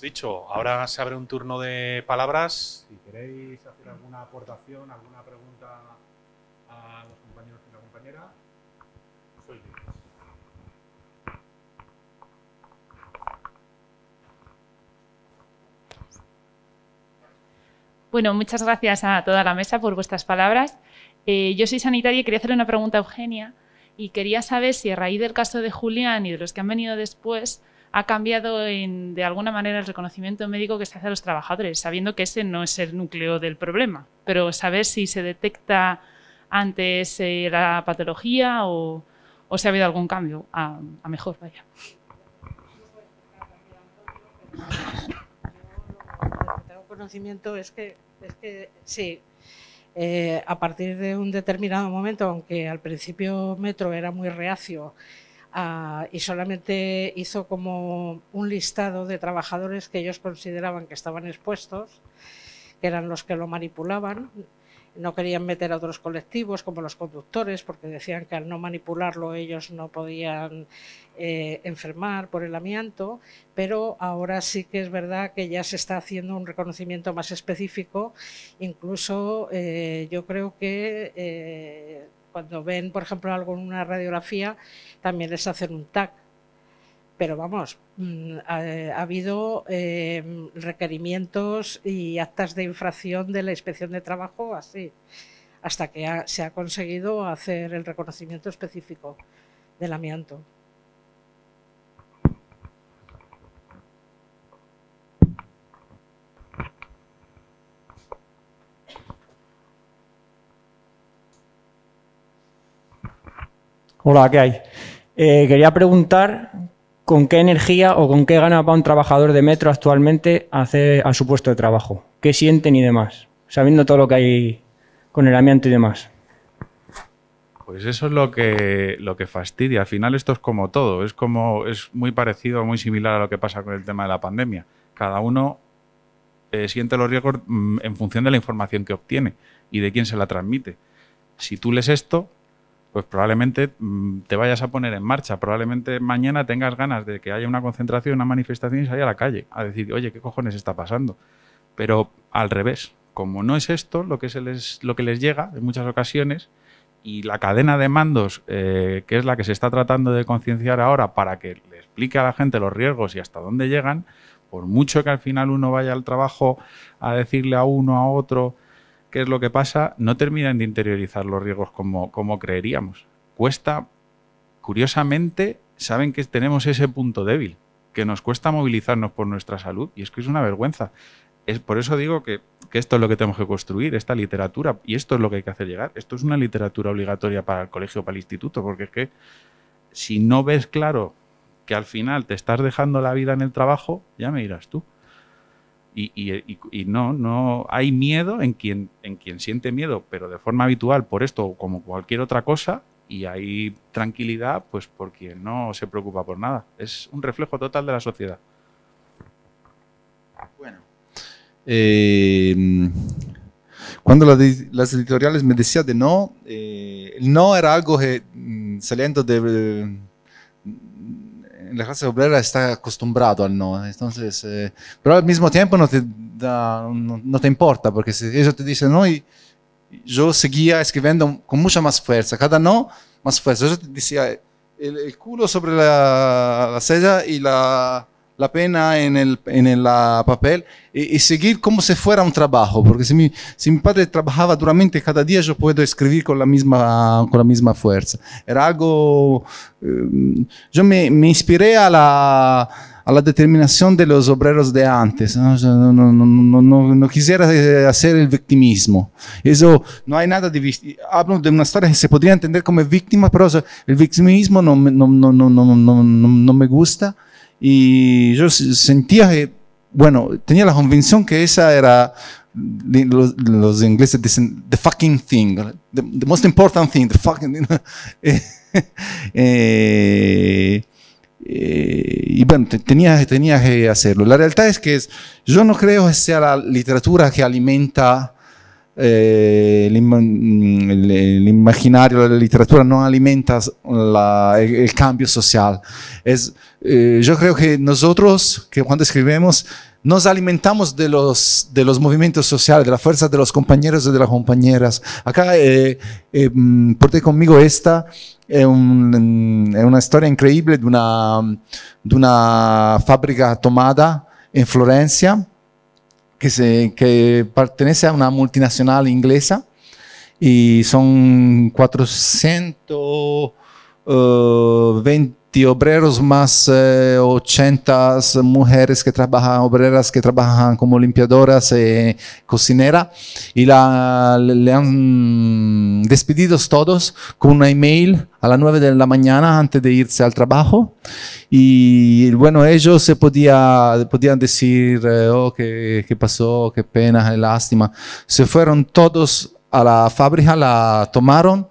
dicho, ahora se abre un turno de palabras. Si queréis hacer alguna aportación, alguna pregunta a los compañeros y la compañera, soy yo. Bueno, muchas gracias a toda la mesa por vuestras palabras. Eh, yo soy sanitaria y quería hacerle una pregunta a Eugenia y quería saber si a raíz del caso de Julián y de los que han venido después, ha cambiado en, de alguna manera el reconocimiento médico que se hace a los trabajadores, sabiendo que ese no es el núcleo del problema, pero saber si se detecta antes eh, la patología o, o, si ha habido algún cambio a, mejor, vaya. Tengo conocimiento es que, es que sí, eh, a partir de un determinado momento, aunque al principio Metro era muy reacio Ah, y solamente hizo como un listado de trabajadores que ellos consideraban que estaban expuestos, que eran los que lo manipulaban. No querían meter a otros colectivos como los conductores porque decían que al no manipularlo ellos no podían eh, enfermar por el amianto, pero ahora sí que es verdad que ya se está haciendo un reconocimiento más específico. Incluso eh, yo creo que... Eh, cuando ven, por ejemplo, algo en una radiografía, también les hacen un TAC. Pero vamos, mm, ha, habido eh, requerimientos y actas de infracción de la inspección de trabajo así, hasta que se ha conseguido hacer el reconocimiento específico del amianto. Hola, ¿qué hay? Eh, quería preguntar con qué energía o con qué gana va un trabajador de metro actualmente a, a su puesto de trabajo. ¿Qué sienten y demás? Sabiendo todo lo que hay con el amianto y demás. Pues eso es lo que, lo que fastidia. Al final esto es como todo. Es como es muy parecido, muy similar a lo que pasa con el tema de la pandemia. Cada uno eh, siente los riesgos mm, en función de la información que obtiene y de quién se la transmite. Si tú lees esto, pues probablemente mm, te vayas a poner en marcha, probablemente mañana tengas ganas de que haya una concentración, una manifestación y salir a la calle a decir, oye, ¿qué cojones está pasando? Pero al revés, como no es esto lo que, les, lo que les llega en muchas ocasiones y la cadena de mandos, eh, que es la que se está tratando de concienciar ahora para que le explique a la gente los riesgos y hasta dónde llegan, por mucho que al final uno vaya al trabajo a decirle a uno, a otro, ¿qué es lo que pasa? No terminan de interiorizar los riesgos como, como creeríamos. Cuesta, curiosamente, saben que tenemos ese punto débil, que nos cuesta movilizarnos por nuestra salud, y es que es una vergüenza. Es, por eso digo que, esto es lo que tenemos que construir, esta literatura, y esto es lo que hay que hacer llegar. Esto es una literatura obligatoria para el colegio, para el instituto, porque es que si no ves claro que al final te estás dejando la vida en el trabajo, ya me irás tú. Y, no, no hay miedo en quien, en quien siente miedo, pero de forma habitual por esto o como cualquier otra cosa, y hay tranquilidad pues por no se preocupa por nada. Es un reflejo total de la sociedad. Bueno. Eh, cuando las editoriales me decían de no, eh, el no era algo que eh, mm, saliendo de la classe obrera sta acostumbrado al no. Entonces, eh, pero al mismo tempo non te, no, no importa, perché se io ti dicen no, io seguia seguía escribiendo con mucha più forza, Cada no, più forza, io ti decía ah, il culo sopra la, la sella e la, la pena en el, en el papel y, seguir como si fuera un trabajo, porque si mi, si mi padre trabajaba duramente cada día, yo puedo escribir con la misma, con la misma fuerza. Era algo, eh, yo me, me, inspiré a la, a la determinación de los obreros de antes. No, no, no, no quisiera hacer el victimismo. Eso no hay nada de... Hablo de una historia que se podría entender como víctima, pero el victimismo no, no me gusta. Y yo sentía que, bueno, tenía la convicción que esa era, los, ingleses dicen, the fucking thing, the, most important thing, the fucking thing. Eh, eh, y bueno, tenía, que hacerlo. La realidad es que yo no creo que sea la literatura que alimenta eh, mm, el, el, imaginario, la literatura no alimenta el, cambio social. Eh, yo creo que nosotros, que cuando escribimos, nos alimentamos de los, de los movimientos sociales, de la fuerza de los compañeros y de las compañeras. Acá, eh, eh mm, porté conmigo esta, es, es, una historia increíble de una, de una fábrica tomada en Florencia que, se, pertenece a una multinacional inglesa y son 420 de obreros más 80 eh, mujeres que trabajan, obreras que trabajan como limpiadoras y eh, cocinera, y la, le han despedido todos con una email a las 9 de la mañana antes de irse al trabajo. Y bueno, ellos se podía, podían decir, eh, oh, qué, qué pasó, qué pena, qué lástima. Se fueron todos a la fábrica, la tomaron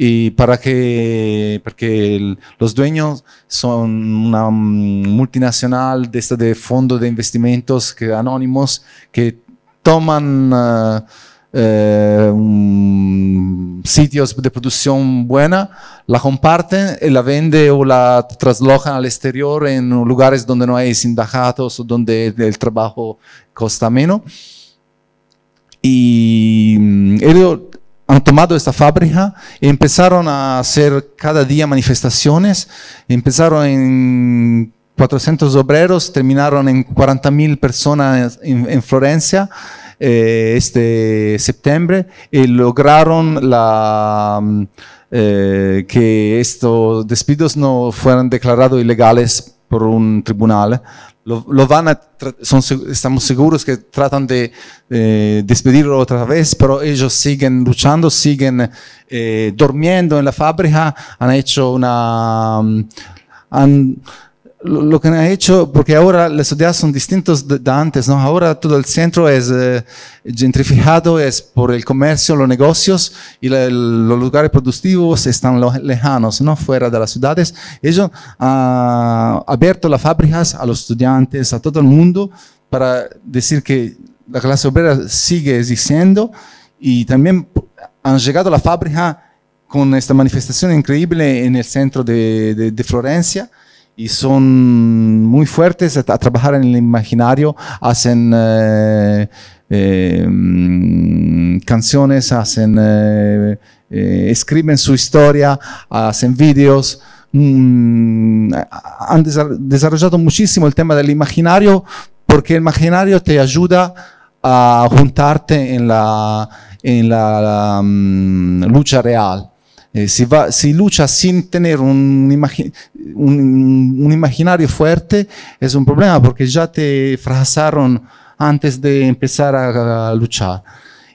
y para que, porque los dueños son una multinacional de, de fondo de investimentos que, anónimos que toman ah, eh, sitios de producción buena, la comparten y eh, la venden o la traslojan al exterior en lugares donde no hay sindicatos o donde el trabajo costa menos. Y mm, ellos han tomado esta fábrica y empezaron a hacer cada día manifestaciones. Empezaron en 400 obreros, terminaron en 40.000 personas en, Florencia eh, este septiembre y lograron mm, eh, que estos despidos no fueran declarados ilegales por un tribunal lo, van a estamos seguros que tratan de eh, despedirlo otra vez, pero ellos siguen luchando, siguen eh, durmiendo en la fábrica, han hecho una... Mm, lo que han hecho, porque ahora las ciudades son distintas de, antes, ¿no? Ahora todo el centro es eh, gentrificado, es por el comercio, los negocios y los lugares productivos están lejanos, Fuera de las ciudades. Ellos han abierto las fábricas a los estudiantes, a todo el mundo, para decir que la clase obrera sigue existiendo y también han llegado a la fábrica con esta manifestación increíble en el centro de Florencia y son muy fuertes a, trabajar en el imaginario, hacen eh, eh, canciones, hacen, eh, escriben su historia, hacen vídeos. Mm, han desarrollado muchísimo el tema del imaginario porque el imaginario te ayuda a juntarte en la, en la, mm, lucha real. Eh, si, va, si, lucha sin tener un, un, imaginario fuerte, es un problema porque ya te fracasaron antes de empezar a, luchar.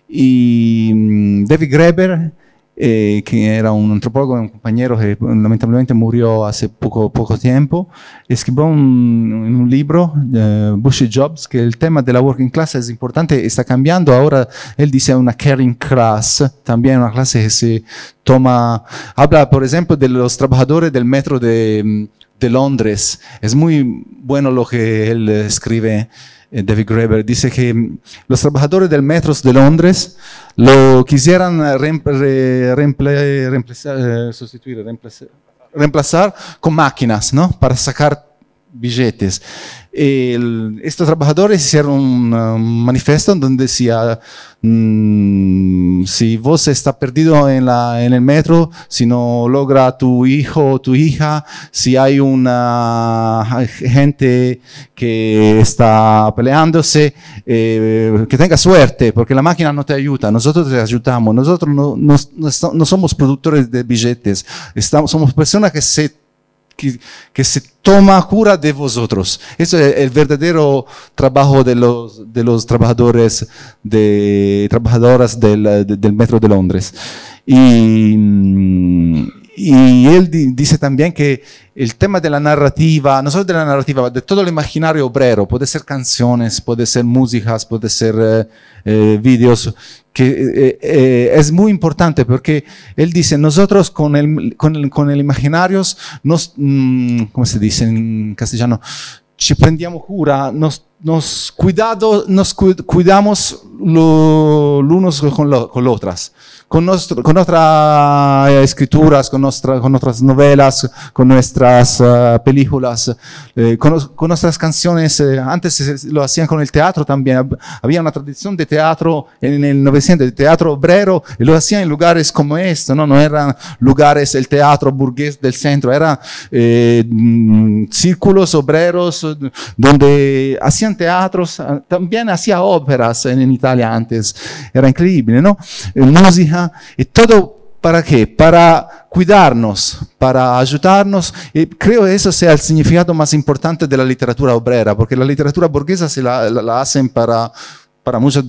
Y mm, David Graeber eh, que era un antropólogo, un compañero que eh, lamentablemente murió hace poco, poco tiempo, escribió un, un libro, eh, Bush Jobs, que el tema de la working class es importante, está cambiando. Ahora él dice una caring class, también una clase que se toma, habla por ejemplo de los trabajadores del metro de, de Londres. Es muy bueno lo que él escribe. Eh, David Graeber, dice que mm, los trabajadores del metro de Londres lo quisieran eh, eh, reemplazar, sustituir, con máquinas, ¿no? Para sacar billetes. estos trabajadores hicieron un manifiesto donde decía, mm, si vos está perdido en, la, en, el metro, si no logra tu hijo o tu hija, si hay una gente que está peleándose, eh, que tenga suerte, porque la máquina no te ayuda, nosotros te ayudamos, nosotros no, somos productores de billetes, estamos, somos personas que se que, se toma cura de vosotros. Eso es el verdadero trabajo de los, de los trabajadores, de trabajadoras del, del metro de Londres. Y, mm, y él dice también que el tema de la narrativa, no solo de la narrativa, de todo el imaginario obrero, puede ser canciones, puede ser músicas, puede ser videos, eh, eh, vídeos, que eh, es muy importante porque él dice, nosotros con el, con el, imaginario, nos, mm, ¿cómo se dice en castellano? Ci prendiamo cura, nos, cuidamos los unos con, con los otros con, otras eh, escrituras, con, otras novelas, con nuestras eh, películas, eh, con, nuestras canciones. antes lo hacían con el teatro también. Había una tradición de teatro en el 900, de teatro obrero, y lo hacían en lugares como este, ¿no? No eran lugares, el teatro burgués del centro, eran mm, círculos obreros donde hacían teatros, ah, también hacían óperas en, en Italia antes. Era increíble, ¿no? Música e y todo ¿Para qué? Para cuidarnos, para E credo che questo sia il significato più importante della la literatura obrera, perché la literatura burguesa se la, la, la hacen para, para muchos,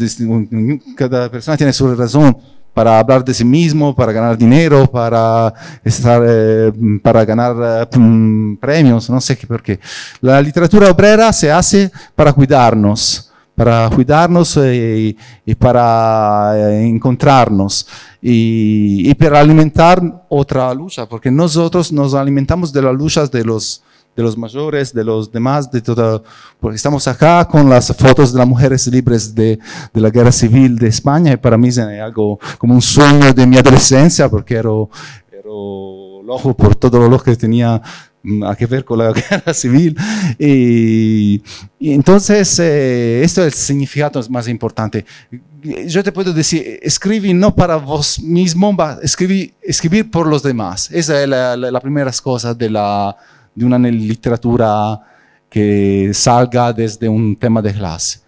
cada persona tiene su razón para hablar de sí mismo, para ganar dinero, para estar, eh, para ganar eh, premios, no sé qué por qué. La literatura obrera se hace para cuidarnos, para cuidarnos eh, y, para eh, encontrarnos y, para alimentar otra lucha, porque nosotros nos alimentamos de las luchas de los, de los mayores, de los demás, de toda, porque estamos acá con las fotos de las mujeres libres de, de la guerra civil de España y para mí es algo como un sueño de mi adolescencia, porque era por todo lo que tenía mm, que ver con la guerra civil. Y, entonces, este esto es el significado más importante. Yo te puedo decir, escribir no para vos mismo, escribí, escribir por los demás. Esa es la, primera cosa de, la, de una literatura que salga desde un tema de clase.